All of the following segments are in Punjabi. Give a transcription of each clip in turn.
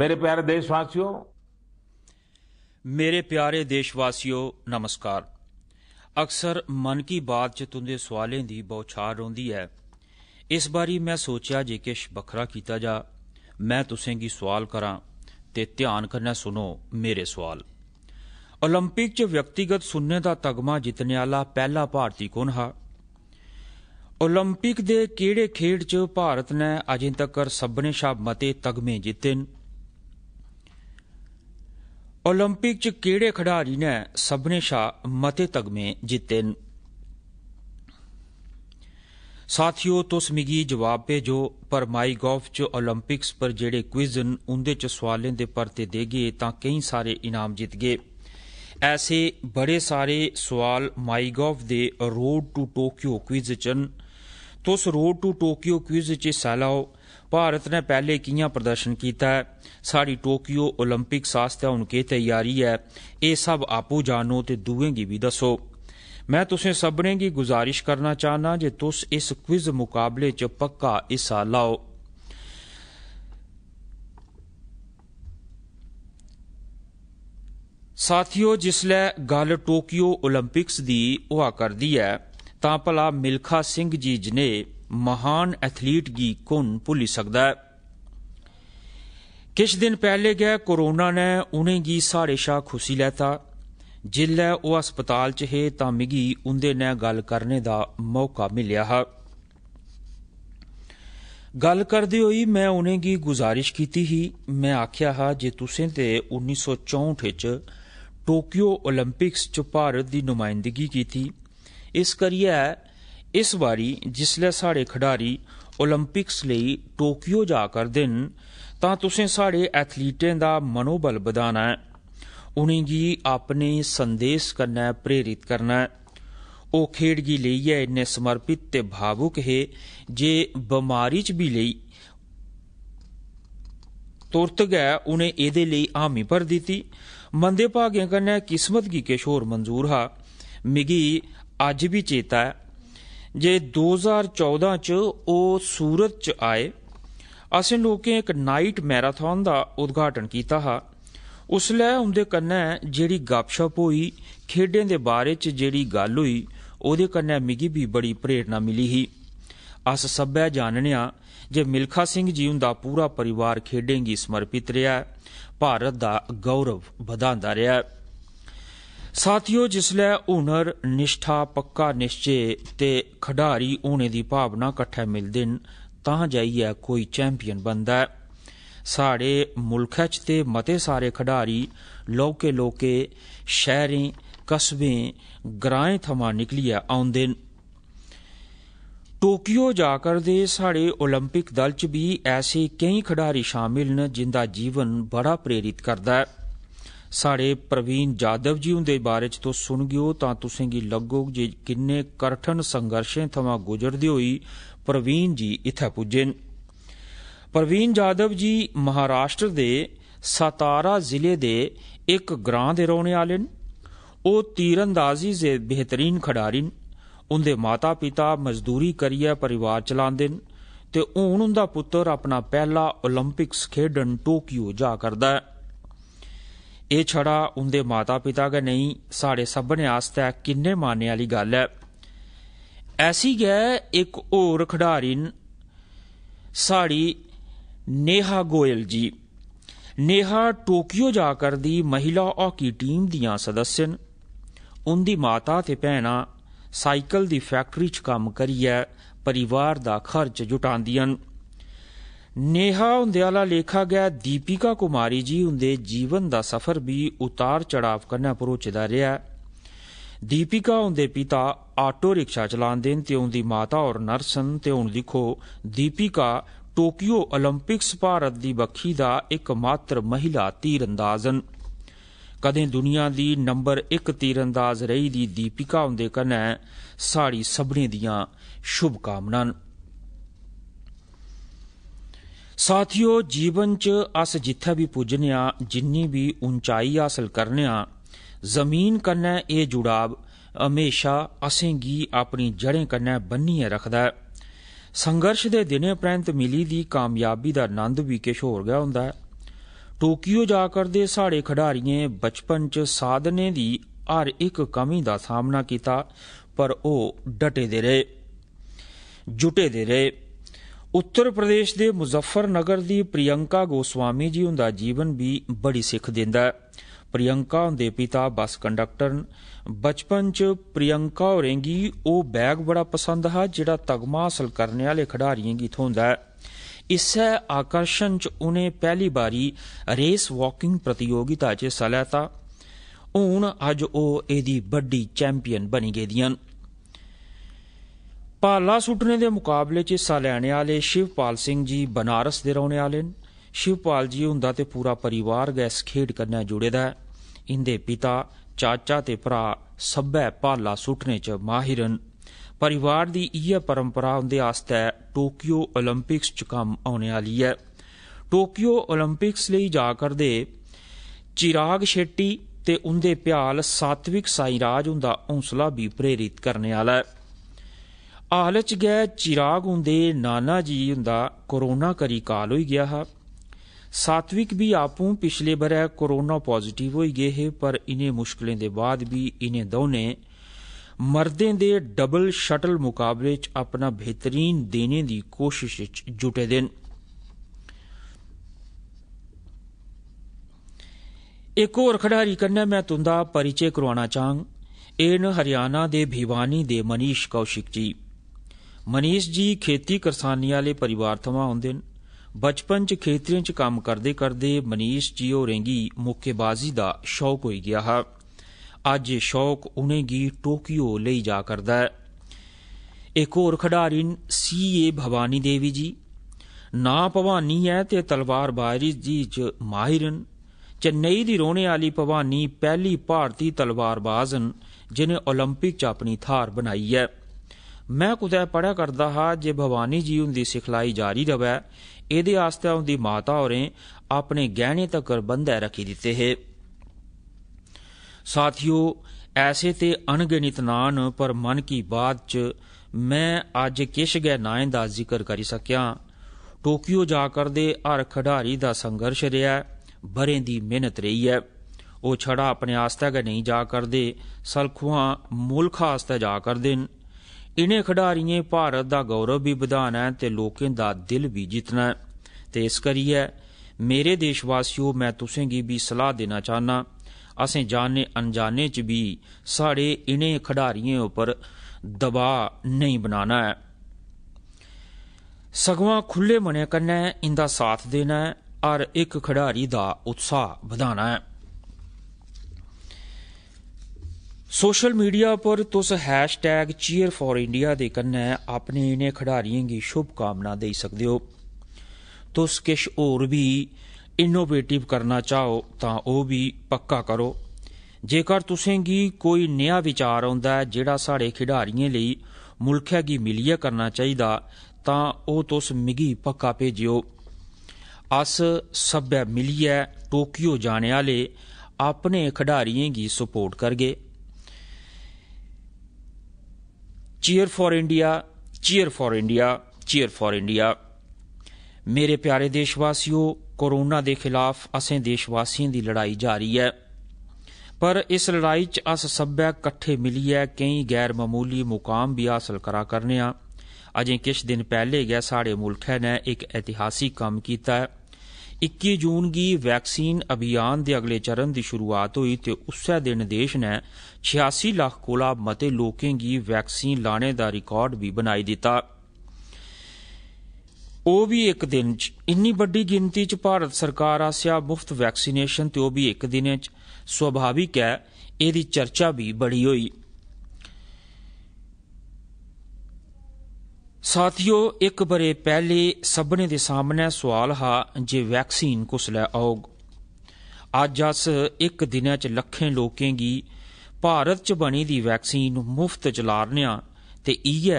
ਮੇਰੇ ਪਿਆਰੇ ਦੇਸ਼ਵਾਸੀਓ ਮੇਰੇ ਪਿਆਰੇ ਦੇਸ਼ਵਾਸੀਓ ਨਮਸਕਾਰ ਅਕਸਰ ਮਨ ਕੀ ਬਾਤ ਚ ਤੁੰਦੇ ਸਵਾਲਾਂ ਦੀ ਬੌਛਾਰ ਰੋਂਦੀ ਹੈ ਇਸ ਬਾਰੀ ਮੈਂ ਸੋਚਿਆ ਜੇ ਕਿਸ਼ ਬਖਰਾ ਕੀਤਾ ਜਾ ਮੈਂ ਕੀ ਸਵਾਲ ਕਰਾਂ ਤੇ ਧਿਆਨ ਕਰਨਾ ਸੁਣੋ ਮੇਰੇ ਸਵਾਲ 올림픽 ਚ ਵਿਅਕਤੀਗਤ ਸੁੰਨੇ ਦਾ ਤਗਮਾ ਜਿੱਤਣ ਵਾਲਾ ਪਹਿਲਾ ਭਾਰਤੀ ਕੌਣ ਹਾ 올림픽 ਦੇ ਕਿਹੜੇ ਖੇਡ ਚ ਭਾਰਤ ਨੇ ਅਜੇ ਤੱਕ ਸਭਨੇ ਸ਼ਾਬ ਮਤੇ ਤਗਮੇ ਜਿੱਤੇ ਨੇ ਓਲੰਪਿਕ ਚ ਕਿਹੜੇ ਖਿਡਾਰੀ ਨੇ ਸਭਨੇ ਸ਼ਾ ਮਤੇ ਤਗਮੇ ਜਿੱਤੇ ਸਾਥੀਓ ਤੁਸ ਮਿਗੀ ਜਵਾਬ ਜੋ ਪਰ ਮਾਈ ਗੋਫ ਚ ਓਲੰਪਿਕਸ ਪਰ ਜਿਹੜੇ ਕੁਇਜ਼ ਨ ਉਹਦੇ ਚ ਸਵਾਲਾਂ ਦੇ ਪਰਤੇ ਦੇਗੇ ਤਾਂ ਕਈ ਸਾਰੇ ਇਨਾਮ ਜਿੱਤ ਗਏ ਐਸੇ ਬੜੇ ਸਾਰੇ ਸਵਾਲ ਮਾਈ ਗੋਫ ਦੇ ਰੋਡ ਟੂ ਟੋਕੀਓ ਕੁਇਜ਼ ਚ ਤੁਸ ਰੋਡ ਟੂ ਟੋਕੀਓ ਕੁਇਜ਼ ਚ ਸਾਲਾਓ ਭਾਰਤ ਨੇ ਪਹਿਲੇ ਕਿੰਨਾ ਪ੍ਰਦਰਸ਼ਨ ਕੀਤਾ ਹੈ ਸਾਡੀ ਟੋਕੀਓ 올림픽 ਸਾਸਤੇ ਹੁਣ ਕੀ ਤਿਆਰੀ ਹੈ ਇਹ ਸਭ ਆਪੂ ਜਾਣੋ ਤੇ ਦੂਵੇਂਗੀ ਵੀ ਦੱਸੋ ਮੈਂ ਤੁਸੇ ਸਭਨੇ ਕੀ ਗੁਜ਼ਾਰਿਸ਼ ਕਰਨਾ ਚਾਹਨਾ ਜੇ ਤੁਸ ਇਸ ਕੁਇਜ਼ ਮੁਕਾਬਲੇ ਚ ਪੱਕਾ ਹਿੱਸਾ ਲਾਓ ਸਾਥੀਓ ਜਿਸਲੇ ਗੱਲ ਟੋਕੀਓ 올림픽ਸ ਦੀ ਹੋਆ ਕਰਦੀ ਹੈ ਤਾਂ ਭਲਾ ਮਿਲਖਾ ਸਿੰਘ ਜੀ ਜਨੇ ਮਹਾਨ ਐਥਲੀਟ ਗੀ ਕੌਣ ਭੁੱਲ ਸਕਦਾ ਹੈ ਕਿਛ ਦਿਨ ਪਹਿਲੇ ਗਿਆ ਕੋਰੋਨਾ ਨੇ ਉਹਨੇ ਗੀ ਸਾਰੇ ਸ਼ਾ ਖੁਸ਼ੀ ਲੈਤਾ ਜਿੱਲੇ ਉਹ ਹਸਪਤਾਲ ਚ ਹੈ ਤਾਂ ਮਿਗੀ ਉਹਦੇ ਨਾਲ ਗੱਲ ਕਰਨੇ ਦਾ ਮੌਕਾ ਮਿਲਿਆ ਹਾ ਗੱਲ ਕਰਦੇ ਹੋਈ ਮੈਂ ਉਹਨੇ ਗੀ ਗੁਜ਼ਾਰਿਸ਼ ਕੀਤੀ ਹੀ ਮੈਂ ਆਖਿਆ ਹਾਂ ਜੇ ਤੁਸੀਂ ਤੇ 1964 ਚ ਟੋਕੀਓ 올림픽ਸ ਚ ਭਾਰਤ ਦੀ ਨੁਮਾਇੰਦਗੀ ਕੀਤੀ ਇਸ ਕਰੀਆ ਇਸ ਵਾਰੀ ਜਿਸਲੇ ਸਾਡੇ ਖਿਡਾਰੀ 올림픽ਸ ਲਈ ਟੋਕੀਓ ਜਾ ਕਰਦੇ ਦਿਨ ਤਾਂ ਤੁਸੀਂ ਸਾਡੇ ਐਥਲੀਟਾਂ ਦਾ ਮਨੋਬਲ ਵਧਾਣਾ ਹੈ ਉਹਨਾਂ ਦੀ ਆਪਣੇ ਸੰਦੇਸ਼ ਕੰਨੇ ਪ੍ਰੇਰਿਤ ਕਰਨਾ ਉਹ ਖੇਡ ਦੀ ਲਈ ਹੈ ਇੰਨੇ ਸਮਰਪਿਤ ਤੇ ਭਾਵੁਕ ਹੈ ਜੇ ਬਿਮਾਰੀ ਚ ਵੀ ਲਈ ਤੁਰਤ ਗਿਆ ਉਹਨੇ ਇਹਦੇ ਲਈ ਆਮੀ ਪਰ ਦਿੱਤੀ ਮੰਦੇ ਭਾਗਿਆਂ ਕੰਨੇ ਕਿਸਮਤ ਕੀ ਕਿਸ਼ੋਰ ਮਨਜ਼ੂਰ ਹਾ ਮਿਗੀ ਅੱਜ ਵੀ ਚੇਤਾ ਹੈ ਜੇ 2014 ਚ ਉਹ ਸੂਰਤ ਚ ਆਏ ਅਸੀਂ ਲੋਕੇ ਇੱਕ ਨਾਈਟ ਮੈਰਾਥਨ ਦਾ ਉਦਘਾਟਨ ਕੀਤਾ ਹ ਉਸ ਲੈ ਉਹਦੇ ਕੰਨੇ ਜਿਹੜੀ ਗੱਪਸ਼ਪ ਹੋਈ ਖੇਡਾਂ ਦੇ ਬਾਰੇ ਚ ਜਿਹੜੀ ਗੱਲ ਹੋਈ ਉਹਦੇ ਕੰਨੇ ਮਿਗੀ ਵੀ ਬੜੀ ਪ੍ਰੇਰਣਾ ਮਿਲੀ ਹੀ ਅਸ ਸਭਿਆ ਜਾਣਨਿਆ ਜੇ ਮਿਲਖਾ ਸਿੰਘ ਜੀ ਹੁੰਦਾ ਪੂਰਾ ਪਰਿਵਾਰ ਖੇਡੇਂਗੀ ਸਮਰਪਿਤ ਰਿਆ ਭਾਰਤ ਦਾ ਗੌਰਵ ਵਧਾਉਂਦਾ ਰਿਆ ਸਾਥੀਓ ਲੈ ਹੁਨਰ ਨਿਸ਼ਠਾ ਪੱਕਾ ਨਿਸ਼ਚੇ ਤੇ ਖਿਡਾਰੀ ਹੋਣੇ ਦੀ ਭਾਵਨਾ ਇਕੱਠੇ ਮਿਲਦੇ ਨੇ ਤਾਂ ਜਾਈਏ ਕੋਈ ਚੈਂਪੀਅਨ ਬੰਦਾ ਹੈ ਸਾਡੇ ਮੁਲਕ ਚ ਤੇ ਮਤੇ ਸਾਰੇ ਖਿਡਾਰੀ ਲੋਕੇ ਲੋਕੇ ਸ਼ਹਿਰੀ ਕਸਬੇ ਗ੍ਰਾਂਏ ਥਮਾਂ ਨਿਕਲਿਆ ਆਉਂਦੇ ਟੋਕੀਓ ਜਾ ਦੇ ਸਾਡੇ 올림픽 ਦਲ ਚ ਵੀ ਐਸੇ ਕਈ ਖਿਡਾਰੀ ਸ਼ਾਮਿਲ ਨੇ ਜਿੰਦਾ ਜੀਵਨ ਬੜਾ ਪ੍ਰੇਰਿਤ ਕਰਦਾ ਹੈ ਸਾਡੇ ਪ੍ਰਵੀਨ ਜਾਦਵ ਜੀ ਹੁੰਦੇ ਬਾਰੇ ਚ ਤੋਂ ਸੁਣ ਗਿਓ ਤਾਂ ਤੁਸੀਂ ਕੀ ਲੱਗੋ ਜੇ ਕਿੰਨੇ ਕਰਠਨ ਸੰਘਰਸ਼ੇ ਥਮਾਂ ਗੁਜ਼ਰਦੀ ਹੋਈ ਪ੍ਰਵੀਨ ਜੀ ਇਥੇ ਪੁੱਜੇ ਪ੍ਰਵੀਨ ਜਾਦਵ ਜੀ ਮਹਾਰਾਸ਼ਟਰ ਦੇ ਸਤਾਰਾ ਜ਼ਿਲ੍ਹੇ ਦੇ ਇੱਕ ਗ੍ਰਾਂ ਦੇ ਰਹਿਣ ਵਾਲੇ ਨੇ ਉਹ ਤੀਰੰਦਾਜ਼ੀ ਦੇ ਬਿਹਤਰੀਨ ਖਿਡਾਰੀ ਨੇ ਉਹਦੇ ਮਾਤਾ ਪਿਤਾ ਮਜ਼ਦੂਰੀ ਕਰੀਆ ਪਰਿਵਾਰ ਚਲਾਉਂਦੇ ਨੇ ਤੇ ਹੁਣ ਉਹਦਾ ਪੁੱਤਰ ਆਪਣਾ ਪਹਿਲਾ 올림픽ਸ ਖੇਡਣ ਟੋਕੀਓ ਜਾ ਕਰਦਾ ਹੈ ਇਹ ਛੜਾ ਉਹਦੇ ਮਾਤਾ-ਪਿਤਾ ਗੇ ਨਹੀਂ ਸਭ ਨੇ ਆਸਤੇ ਕਿੰਨੇ ਮਾਨਣ ਵਾਲੀ ਗੱਲ ਹੈ ਐਸੀ ਗੈ ਇੱਕ ਹੋਰ ਖਿਡਾਰੀ ਸਾੜੀ ਨੇਹਾ ਗੋਇਲ ਜੀ ਨੇਹਾ ਟੋਕੀਓ ਜਾ ਕਰ ਦੀ ਮਹਿਲਾ ਹਾਕੀ ਟੀਮ ਦੀਆਂ ਸਦੱਸਿਨ ਉਹਦੀ ਮਾਤਾ ਤੇ ਭੈਣਾ ਸਾਈਕਲ ਦੀ ਫੈਕਟਰੀ 'ਚ ਕੰਮ ਕਰੀਐ ਪਰਿਵਾਰ ਦਾ ਖਰਚ ਜੁਟਾਉਂਦੀਆਂ ਨੇਹਾ ਹੁੰਦਿਆਲਾ ਲੇਖਾ ਗਿਆ ਦੀਪਿਕਾ ਕੁਮਾਰੀ ਜੀ ਹੁੰਦੇ ਜੀਵਨ ਦਾ ਸਫ਼ਰ ਵੀ ਉਤਾਰ ਚੜਾਵ ਕਰਨਾ ਪਰੋਚਦਾ ਰਿਹਾ ਦੀਪਿਕਾ ਹੁੰਦੇ ਪਿਤਾ ਆਟੋ ਰਿਕਸ਼ਾ ਚਲਾਉਂਦੇ ਨੇ ਤੇ ਉਹਦੀ ਮਾਤਾ ਔਰ ਨਰਸਨ ਤੇ ਹੁਣ ਲਿਖੋ ਦੀਪਿਕਾ ਟੋਕੀਓ 올림픽ਸ ਭਾਰਤ ਦੀ ਬੱਖੀ ਦਾ ਇੱਕਮਾਤਰ ਮਹਿਲਾ ਤੀਰੰਦਾਜ਼ਨ ਕਦੇ ਦੁਨੀਆ ਦੀ ਨੰਬਰ 1 ਤੀਰੰਦਾਜ਼ ਰਹੀ ਦੀ ਦੀਪਿਕਾ ਹੁੰਦੇ ਕਨੇ ਸਾੜੀ ਸਭਨੇ ਦੀਆਂ ਸ਼ੁਭ ਕਾਮਨਾਵਾਂ ਸਾਥੀਓ ਜੀਵਨ 'ਚ ਅਸ ਜਿੱਥੇ ਵੀ ਪੁੱਜਨੇ ਆ ਜਿੰਨੀ ਵੀ ਉਚਾਈ ਹਾਸਲ ਕਰਨੇ ਆ ਜ਼ਮੀਨ ਕੰਨੇ ਇਹ ਜੁੜਾਵ ਹਮੇਸ਼ਾ ਗੀ ਆਪਣੀ ਜੜ੍ਹਾਂ ਕੰਨੇ ਬੰਨੀਏ ਰੱਖਦਾ ਸੰਘਰਸ਼ ਦੇ ਦਿਨੇ ਪ੍ਰੰਤ ਮਿਲੀ ਦੀ ਕਾਮਯਾਬੀ ਦਾ ਆਨੰਦ ਵੀ ਕਿਛ ਹੋਰ ਗਿਆ ਹੁੰਦਾ ਟੋਕੀਓ ਜਾ ਕਰਦੇ ਸਾਡੇ ਖਿਡਾਰੀਏ ਬਚਪਨ 'ਚ ਸਾਧਨੇ ਦੀ ਹਰ ਇੱਕ ਕਮੀ ਦਾ ਸਾਹਮਣਾ ਕੀਤਾ ਪਰ ਉਹ ਡਟੇ ਦੇ ਰਹੇ ਜੁਟੇ ਦੇ ਰਹੇ ਉੱਤਰ ਪ੍ਰਦੇਸ਼ ਦੇ ਮੁਜ਼ੱਫਰਨਗਰ ਦੀ ਪ੍ਰਿਯੰਕਾ ਗੋਸਵਾਮੀ ਜੀ ਹੁੰਦਾ ਜੀਵਨ ਵੀ ਬੜੀ ਸਿੱਖ ਦਿੰਦਾ ਹੈ ਪ੍ਰਿਯੰਕਾ ਦੇ ਪਿਤਾ ਬੱਸ ਕੰਡਕਟਰ ਬਚਪਨ ਚ ਪ੍ਰਿਯੰਕਾ ਹੋਰੇਗੀ ਉਹ ਬੈਗ ਬੜਾ ਪਸੰਦ ਹੈ ਜਿਹੜਾ ਤਗਮਾ ਹਾਸਲ ਕਰਨ ਵਾਲੇ ਖਿਡਾਰੀਆਂ ਕੀ ਹੁੰਦਾ ਹੈ ਇਸੇ ਆਕਰਸ਼ਣ ਚ ਉਹਨੇ ਪਹਿਲੀ ਵਾਰੀ ਰੇਸ ਵਾਕਿੰਗ ਪ੍ਰਤੀਯੋਗਿਤਾ 'ਚ ਸਲਾਤਾ ਹੁਣ ਅੱਜ ਉਹ ਇਹਦੀ ਵੱਡੀ ਚੈਂਪੀਅਨ ਬਣੀ ਗਈ ਦੀਆਂ ਪਾਲਾ ਸੁੱਟਣੇ ਦੇ ਮੁਕਾਬਲੇ 'ਚ ਹਿੱਸਾ ਲੈਣ ਵਾਲੇ ਸ਼ਿਵਪਾਲ ਸਿੰਘ ਜੀ ਬਨਾਰਸ ਦੇ ਰਹਿਣ ਵਾਲੇ ਨੇ ਸ਼ਿਵਪਾਲ ਜੀ ਹੁੰਦਾ ਤੇ ਪੂਰਾ ਪਰਿਵਾਰ ਗੈਸ ਖੇਡ ਕਰਨਾ ਜੁੜੇਦਾ ਇਹਦੇ ਪਿਤਾ ਚਾਚਾ ਤੇ ਭਰਾ ਸਭੇ ਪਾਲਾ ਸੁੱਟਣੇ 'ਚ ਮਾਹਿਰਨ ਪਰਿਵਾਰ ਦੀ ਇਹ ਪਰੰਪਰਾ ਹੁੰਦੇ ਆਸਤੇ ਟੋਕੀਓ 올림픽ਸ 'ਚ ਕੰਮ ਆਉਣੇ ਵਾਲੀ ਹੈ ਟੋਕੀਓ 올림픽ਸ ਲਈ ਜਾ ਕਰਦੇ ਚਿਰਾਗ ਸ਼ੇਟੀ ਤੇ ਉਹਦੇ ਭਿਆਲ ਸਾਤਵਿਕ ਸਾਈਰਾਜ ਹੁੰਦਾ ਹੌਸਲਾ ਵੀ ਪ੍ਰੇਰਿਤ ਕਰਨੇ ਵਾਲਾ ਹੈ ਆਲਚ ਗਏ ਚਿਰਾਗ ਹੁੰਦੇ ਨਾਨਾ ਜੀ ਹੁੰਦਾ ਕਰੋਨਾ ਕਰੀ ਕਾਲ ਹੋਈ ਗਿਆ ਹਾ ਸਾਤਵਿਕ ਵੀ ਆਪੂ ਪਿਛਲੇ ਬਰੇ ਕਰੋਨਾ ਪੋਜ਼ਿਟਿਵ ਹੋਈ ਗਏ ਹੈ ਪਰ ਇਨੇ ਮੁਸ਼ਕਲਾਂ ਦੇ ਬਾਅਦ ਵੀ ਇਨੇ ਦੋਨੇ ਮਰਦੇ ਦੇ ਡਬਲ ਸ਼ਟਲ ਮੁਕਾਬਲੇ 'ਚ ਆਪਣਾ ਬਿਹਤਰੀਨ ਦੇਣੇ ਦੀ ਕੋਸ਼ਿਸ਼ 'ਚ ਜੁਟੇ ਦਿਨ ਇੱਕ ਹੋਰ ਖਿਡਾਰੀ ਕੰਨੇ ਮੈਂ ਤੁੰਦਾ ਪਰਿਚੈ ਕਰਵਾਉਣਾ ਚਾਹਾਂ ਇਹਨ ਹਰਿਆਣਾ ਦੇ ਭਿਵਾਨੀ ਦੇ ਮਨੀਸ਼ ਕੌਸ਼ਿਕ ਜੀ ਮਨੀਸ਼ ਜੀ ਖੇਤੀ ਕਿਸਾਨੀ ਵਾਲੇ ਪਰਿਵਾਰ ਤੋਂ ਆਉਂਦੇ ਨੇ ਬਚਪਨ ਚ ਖੇਤਰੀਆਂ ਚ ਕੰਮ ਕਰਦੇ ਕਰਦੇ ਮਨੀਸ਼ ਜੀ ਹੋਰੇਂਗੀ ਮੁੱਕੇਬਾਜ਼ੀ ਦਾ ਸ਼ੌਕ ਹੋਈ ਗਿਆ ਹੈ ਅੱਜ ਇਹ ਸ਼ੌਕ ਉਹਨੇਗੀ ਟੋਕੀਓ ਲਈ ਜਾ ਕਰਦਾ ਹੈ ਇੱਕ ਹੋਰ ਖਿਡਾਰੀ ਸੀ ਏ ਭਵਾਨੀ ਦੇਵੀ ਜੀ ਨਾ ਭਵਾਨੀ ਹੈ ਤੇ ਤਲਵਾਰ ਬਾਜ਼ੀ ਜੀ ਚ ਮਾਹਿਰਨ ਚੇਨਈ ਦੀ ਰੋਣੇ ਵਾਲੀ ਭਵਾਨੀ ਪਹਿਲੀ ਭਾਰਤੀ ਤਲਵਾਰਬਾਜ਼ਨ ਜਿਨੇ 올림픽 ਚ ਆਪਣੀ ਥਾਰ ਬਣਾਈ ਹੈ ਮੈਂ कुदै पढ़ा करदा हा जे भवानी जी हुंदी सिखलाई जारी रवै एह्दे आस्तै उंदी माता होरें अपने गैह्ने तक्कर बंदै रक्खी दित्ते हे साथियो ऐसे ते अनगिनत नां न पर मन की बात च मैं अज्ज किश गै नाएं दा जिक्र करी सकेआ टोक्यो जा करदे हर खडारी दा संघर्श रेआ ऐ ब'रें दी मेहनत रेही ऐ ओह् छड़ा अपने आस्तै गै नेईं जा करदे सलखुआं मुल्ख आस्तै जा करदे न ਇਨੇ ਖਿਡਾਰੀਆਂ ਭਾਰਤ ਦਾ ਗੌਰਵ ਵੀ ਵਧਾਣਾ ਤੇ ਲੋਕਾਂ ਦਾ ਦਿਲ ਵੀ ਜਿੱਤਣਾ ਤੇ ਇਸ ਕਰੀਏ ਮੇਰੇ ਦੇਸ਼ਵਾਸੀਓ ਮੈਂ ਤੁਸੀਂ ਗੀ ਵੀ ਸਲਾਹ ਦੇਣਾ ਚਾਹਨਾ ਅਸੀਂ ਜਾਣੇ ਅਣਜਾਣੇ ਚ ਵੀ ਸਾਡੇ ਇਨੇ ਖਿਡਾਰੀਆਂ ਉੱਪਰ ਦਬਾਅ ਨਹੀਂ ਬਣਾਣਾ ਹੈ ਸਗਵਾ ਖੁੱਲੇ ਮਨੇ ਕੰਨੇ ਇੰਦਾ ਸਾਥ ਦੇਣਾ ਹੈ ਔਰ ਇੱਕ ਖਿਡਾਰੀ ਦਾ ਉਤਸ਼ਾਹ ਵਧਾਣਾ ਹੈ ਸੋਸ਼ਲ ਮੀਡੀਆ ਪਰ ਤੁਸ ਹੈਸ਼ਟੈਗ ਚੀਅਰ ਫॉर ਇੰਡੀਆ ਦੇ ਕੰਨੇ ਆਪਣੇ ਇਨੇ ਖਿਡਾਰੀਆਂ ਦੀ ਸ਼ੁਭ ਕਾਮਨਾ ਦੇ ਸਕਦੇ ਹੋ ਤੁਸ ਕਿਸ਼ ਹੋਰ ਵੀ ਇਨੋਵੇਟਿਵ ਕਰਨਾ ਚਾਹੋ ਤਾਂ ਉਹ ਵੀ ਪੱਕਾ ਕਰੋ ਜੇਕਰ ਤੁਸੀਂ ਕੀ ਕੋਈ ਨਿਆ ਵਿਚਾਰ ਆਉਂਦਾ ਜਿਹੜਾ ਸਾਡੇ ਖਿਡਾਰੀਆਂ ਲਈ ਮੁਲਖਿਆ ਦੀ ਮਿਲਿਆ ਕਰਨਾ ਚਾਹੀਦਾ ਤਾਂ ਉਹ ਤੁਸ ਮਿਗੀ ਪੱਕਾ ਭੇਜਿਓ ਅਸ ਸਭ ਮਿਲਿਆ ਟੋਕੀਓ ਜਾਣ ਵਾਲੇ ਆਪਣੇ ਖਿਡਾਰੀਆਂ ਦੀ ਸਪੋਰਟ ਕਰਗੇ cheer for India cheer for India cheer for India मेरे प्यारे देशवासियों कोरोना दे खिलाफ असें देशवासियें दी लड़ाई जारी है पर इस लड़ाई च अस सब्बै कट्ठे मिलियै केईं गैर ममूली मुकाम भी हासिल करा करने अजें किश दिन पहले गै साढ़े मुल्खै नै इक ऐतिहासिक कम्म कीता ऐ 21 ਜੂਨ ਦੀ ਵੈਕਸੀਨ ਅਭਿਆਨ ਦੇ ਅਗਲੇ ਚਰਨ ਦੀ ਸ਼ੁਰੂਆਤ ਹੋਈ ਤੇ ਉਸੇ ਦਿਨ ਦੇਸ਼ ਨੇ 86 ਲੱਖ ਕੋਲਾ ਮਤੇ ਲੋਕਾਂ ਦੀ ਵੈਕਸੀਨ ਲਾਣੇ ਦਾ ਰਿਕਾਰਡ ਵੀ ਬਣਾਈ ਦਿੱਤਾ ਉਹ ਵੀ ਇੱਕ ਦਿਨ ਚ ਇੰਨੀ ਵੱਡੀ ਗਿਣਤੀ ਚ ਭਾਰਤ ਸਰਕਾਰ ਆਸਿਆ ਮੁਫਤ ਵੈਕਸੀਨੇਸ਼ਨ ਤੇ ਉਹ ਵੀ ਇੱਕ ਦਿਨ ਚ ਸੁਭਾਵਿਕ ਹੈ ਇਹਦੀ ਚਰਚਾ ਵੀ ਬੜੀ ਹੋਈ ਸਾਥੀਓ ਇੱਕ ਬਰੇ ਪਹਿਲੇ ਸਭਨੇ ਦੇ ਸਾਹਮਣੇ ਸਵਾਲ ਹਾ ਜੇ ਵੈਕਸੀਨ ਕੁਸ ਲੈ ਆਉਗ ਅੱਜ ਅਸ ਇੱਕ ਦਿਨਾਂ ਚ ਲੱਖਾਂ ਲੋਕਾਂ ਦੀ ਭਾਰਤ ਚ ਬਣੀ ਦੀ ਵੈਕਸੀਨ ਮੁਫਤ ਚਲਾਰਨਿਆ ਤੇ ਇਹ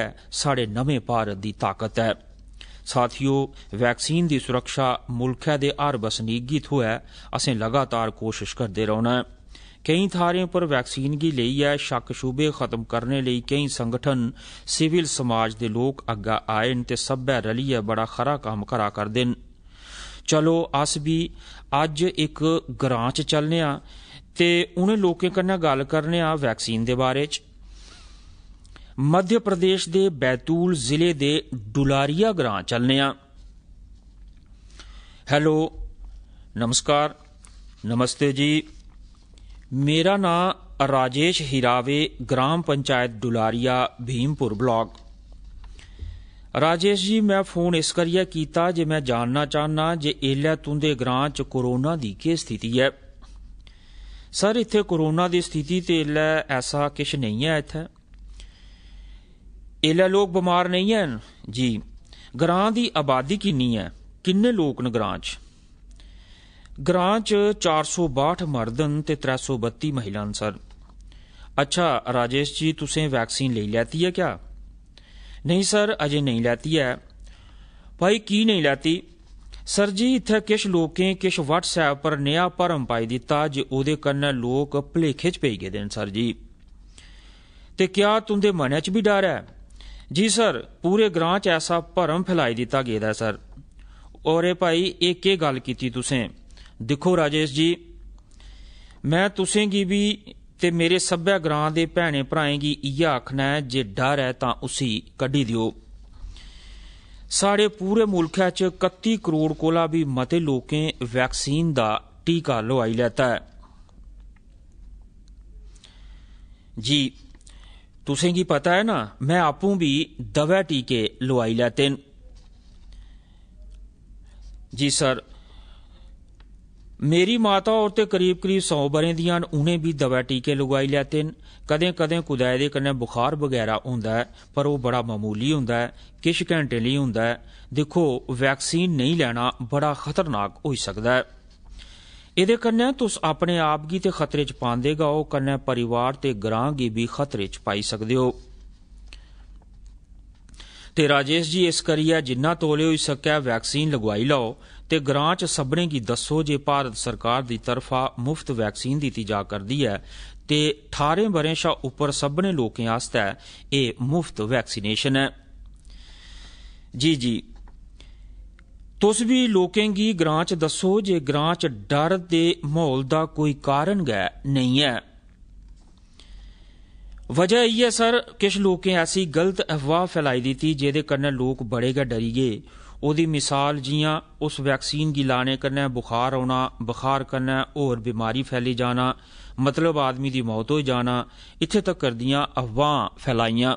ਸਾਡੇ ਨਵੇਂ ਭਾਰਤ ਦੀ ਤਾਕਤ ਹੈ ਸਾਥੀਓ ਵੈਕਸੀਨ ਦੀ ਸੁਰੱਖਿਆ ਮੁਲਕ ਦੇ ਹਰ ਬਸਨੀਕ ਗੀਤ ਥੋਇ ਅਸੀਂ ਲਗਾਤਾਰ ਕੋਸ਼ਿਸ਼ ਕਰਦੇ ਰਹਿਣਾ ਹੈ ਕਈ ਥਾਰਿਆਂ ਪਰ ਵੈਕਸੀਨ ਦੀ ਲਈ ਹੈ ਸ਼ੱਕ ਸ਼ੂਬੇ ਖਤਮ ਕਰਨ ਲਈ ਕਈ ਸੰਗਠਨ ਸਿਵਲ ਸਮਾਜ ਦੇ ਲੋਕ ਅੱਗਾ ਆਏ ਨੇ ਤੇ ਸਭਾ ਰਲੀਏ ਬੜਾ ਖਰਾ ਕੰਮ ਕਰਾ ਕਰਦੇ ਨੇ ਚਲੋ ਅਸ ਵੀ ਅੱਜ ਇੱਕ ਗ੍ਰਾਂ ਚ ਚੱਲਨੇ ਆ ਤੇ ਉਹਨੇ ਲੋਕਾਂ ਕੰਨਾਂ ਗੱਲ ਕਰਨੇ ਆ ਵੈਕਸੀਨ ਦੇ ਬਾਰੇ ਚ ਮੱਧ ਪ੍ਰਦੇਸ਼ ਦੇ ਬੈਤੂਲ ਜ਼ਿਲ੍ਹੇ ਦੇ ਡੁਲਾਰੀਆ ਗ੍ਰਾਂ ਚੱਲਨੇ ਆ ਹੈਲੋ ਨਮਸਕਾਰ ਨਮਸਤੇ ਜੀ ਮੇਰਾ ਨਾਮ ਰਾਜੇਸ਼ ਹਿਰਾਵੇ ਗ੍ਰਾਮ ਪੰਚਾਇਤ ਡੁਲਾਰੀਆ ਭੀਮਪੁਰ ਬਲਾਕ ਰਾਜੇਸ਼ ਜੀ ਮੈਂ ਫੋਨ ਇਸ ਕਰੀਏ ਕੀਤਾ ਜੇ ਮੈਂ ਜਾਣਨਾ ਚਾਹਨਾ ਜੇ ਏਲੇ ਤੁੰਦੇ ਗ੍ਰਾਮ ਚ ਕੋਰੋਨਾ ਦੀ ਕੀ ਸਥਿਤੀ ਹੈ ਸਰ ਇੱਥੇ ਕੋਰੋਨਾ ਦੀ ਸਥਿਤੀ ਤੇ ਏਲਾ ਐਸਾ ਕਿਛ ਨਹੀਂ ਹੈ ਇੱਥੇ ਏਲਾ ਲੋਕ ਬਿਮਾਰ ਨਹੀਂ ਹਨ ਜੀ ਗ੍ਰਾਮ ਦੀ ਆਬਾਦੀ ਕਿੰਨੀ ਹੈ ਕਿੰਨੇ ਲੋਕ ਨੇ ਗ੍ਰਾਮ ਚ ਗ੍ਰਾਂ ਚ 462 ਮਰਦਨ ਤੇ 332 ਮਹਿਲਾਨ ਸਰ ਅੱਛਾ ਰਾਜੇਸ਼ ਜੀ ਤੁਸੀਂ ਵੈਕਸੀਨ ਲਈ ਲੈਤੀ ਹੈ ਕਿਆ ਨਹੀਂ ਸਰ ਅਜੇ ਨਹੀਂ ਲੈਤੀ ਹੈ ਭਾਈ ਕੀ ਨਹੀਂ ਲੈਤੀ ਸਰ ਜੀ ਇੱਥੇ ਕਿਛ ਲੋਕੇ ਕਿਛ WhatsApp ਪਰ ਨਿਆ ਭਰਮ ਪਾਈ ਦਿੱਤਾ ਜੇ ਉਹਦੇ ਕੰਨ ਲੋਕ ਭਲੇਖੇ ਚ ਪਈ ਗਏ ਦੇਣ ਸਰ ਜੀ ਤੇ ਕਿਆ ਤੁੰਦੇ ਮਨ ਚ ਵੀ ਡਰ ਹੈ ਜੀ ਸਰ ਪੂਰੇ ਗ੍ਰਾਂ ਚ ਐਸਾ ਭਰਮ ਫੈਲਾਈ ਦਿੱਤਾ ਗਿਆ ਸਰ ਔਰੇ ਭਾਈ ਇਹ ਗੱਲ ਕੀਤੀ ਤੁਸੀਂ ਦੇਖੋ ਰਾਜੇਸ਼ ਜੀ ਮੈਂ ਕੀ ਵੀ ਤੇ ਮੇਰੇ ਸੱਭਿਆ ਗ੍ਰਾਂ ਦੇ ਭੈਣੇ ਕੀ ਇਹ ਆਖਣਾ ਜੇ ਡਰ ਹੈ ਤਾਂ ਉਸੀ ਕੱਢੀ ਦਿਓ ਸਾਡੇ ਪੂਰੇ ਮੁਲਖਾ ਚ 31 ਕਰੋੜ ਕੋਲਾ ਵੀ ਮਤੇ ਲੋਕੇ ਵੈਕਸੀਨ ਦਾ ਟੀਕਾ ਲਵਾਈ ਲੈਤਾ ਹੈ ਜੀ ਤੁਸੀਂ ਕੀ ਪਤਾ ਹੈ ਨਾ ਮੈਂ ਆਪੂ ਵੀ ਦਵਾ ਟੀਕੇ ਲਵਾਈ ਲੈਤੇ ਜੀ ਸਰ मेरी माता होर ते करीब करीब सौ ब'रें दियां न उनें बी दवै टीके लोआई लैते न कदें कदें कुदै एह्दे कन्नै बुखार बगैरा होंदा ऐ पर ओह् बड़ा मामूली होंदा ऐ किश घैंटें लेई होंदा ऐ दिक्खो वैक्सीन नेईं लैना बड़ा खतरनाक होई सकदा ऐ एह्दे कन्नै तुस अपने आप गी ते खतरे च पांदे गै ओ कन्नै परिवार ते ग्रां गी बी खतरे च पाई सकदे ओ ते राजेश जी इस करियै जिन्ना तौले होई सकै वैक्सीन लोआई लैओ ਤੇ ਗ੍ਰਾਂਚ ਸਭਨੇ ਕੀ ਦੱਸੋ ਜੇ ਭਾਰਤ ਸਰਕਾਰ ਦੀ ਤਰਫਾ ਮੁਫਤ ਵੈਕਸੀਨ ਦਿੱਤੀ ਜਾ ਕਰਦੀ ਹੈ ਤੇ 18 ਬਰੇ ਸ਼ਾ ਉੱਪਰ ਸਭਨੇ ਲੋਕਾਂ ਆਸਤੇ ਇਹ ਮੁਫਤ ਵੈਕਸੀਨੇਸ਼ਨ ਹੈ ਜੀ ਜੀ ਤੁਸ ਵੀ ਲੋਕਾਂ ਕੀ ਗ੍ਰਾਂਚ ਦੱਸੋ ਜੇ ਗ੍ਰਾਂਚ ਡਰ ਦੇ ਮਾਹੌਲ ਦਾ ਕੋਈ ਕਾਰਨ ਹੈ ਨਹੀਂ ਹੈ ਵਜਾ ਇਹ ਹੈ ਸਰ ਕਿਛ ਲੋਕਾਂ ਐਸੀ ਗਲਤ ਅਫਵਾਹ ਫੈਲਾਈ ਦਿੱਤੀ ਜਿਹਦੇ ਕਰਨ ਲੋਕ ਬੜੇ ਗਾ ਡਰੀਏ ओह्दी मिसाल जियां उस वैक्सीन गी लाने कन्नै बुखार औना बुखार कन्नै होर बमारी फैली जाना मतलब आदमी दी मौत होई जाना इत्थें तगर दियां अफवाह फैलाईयां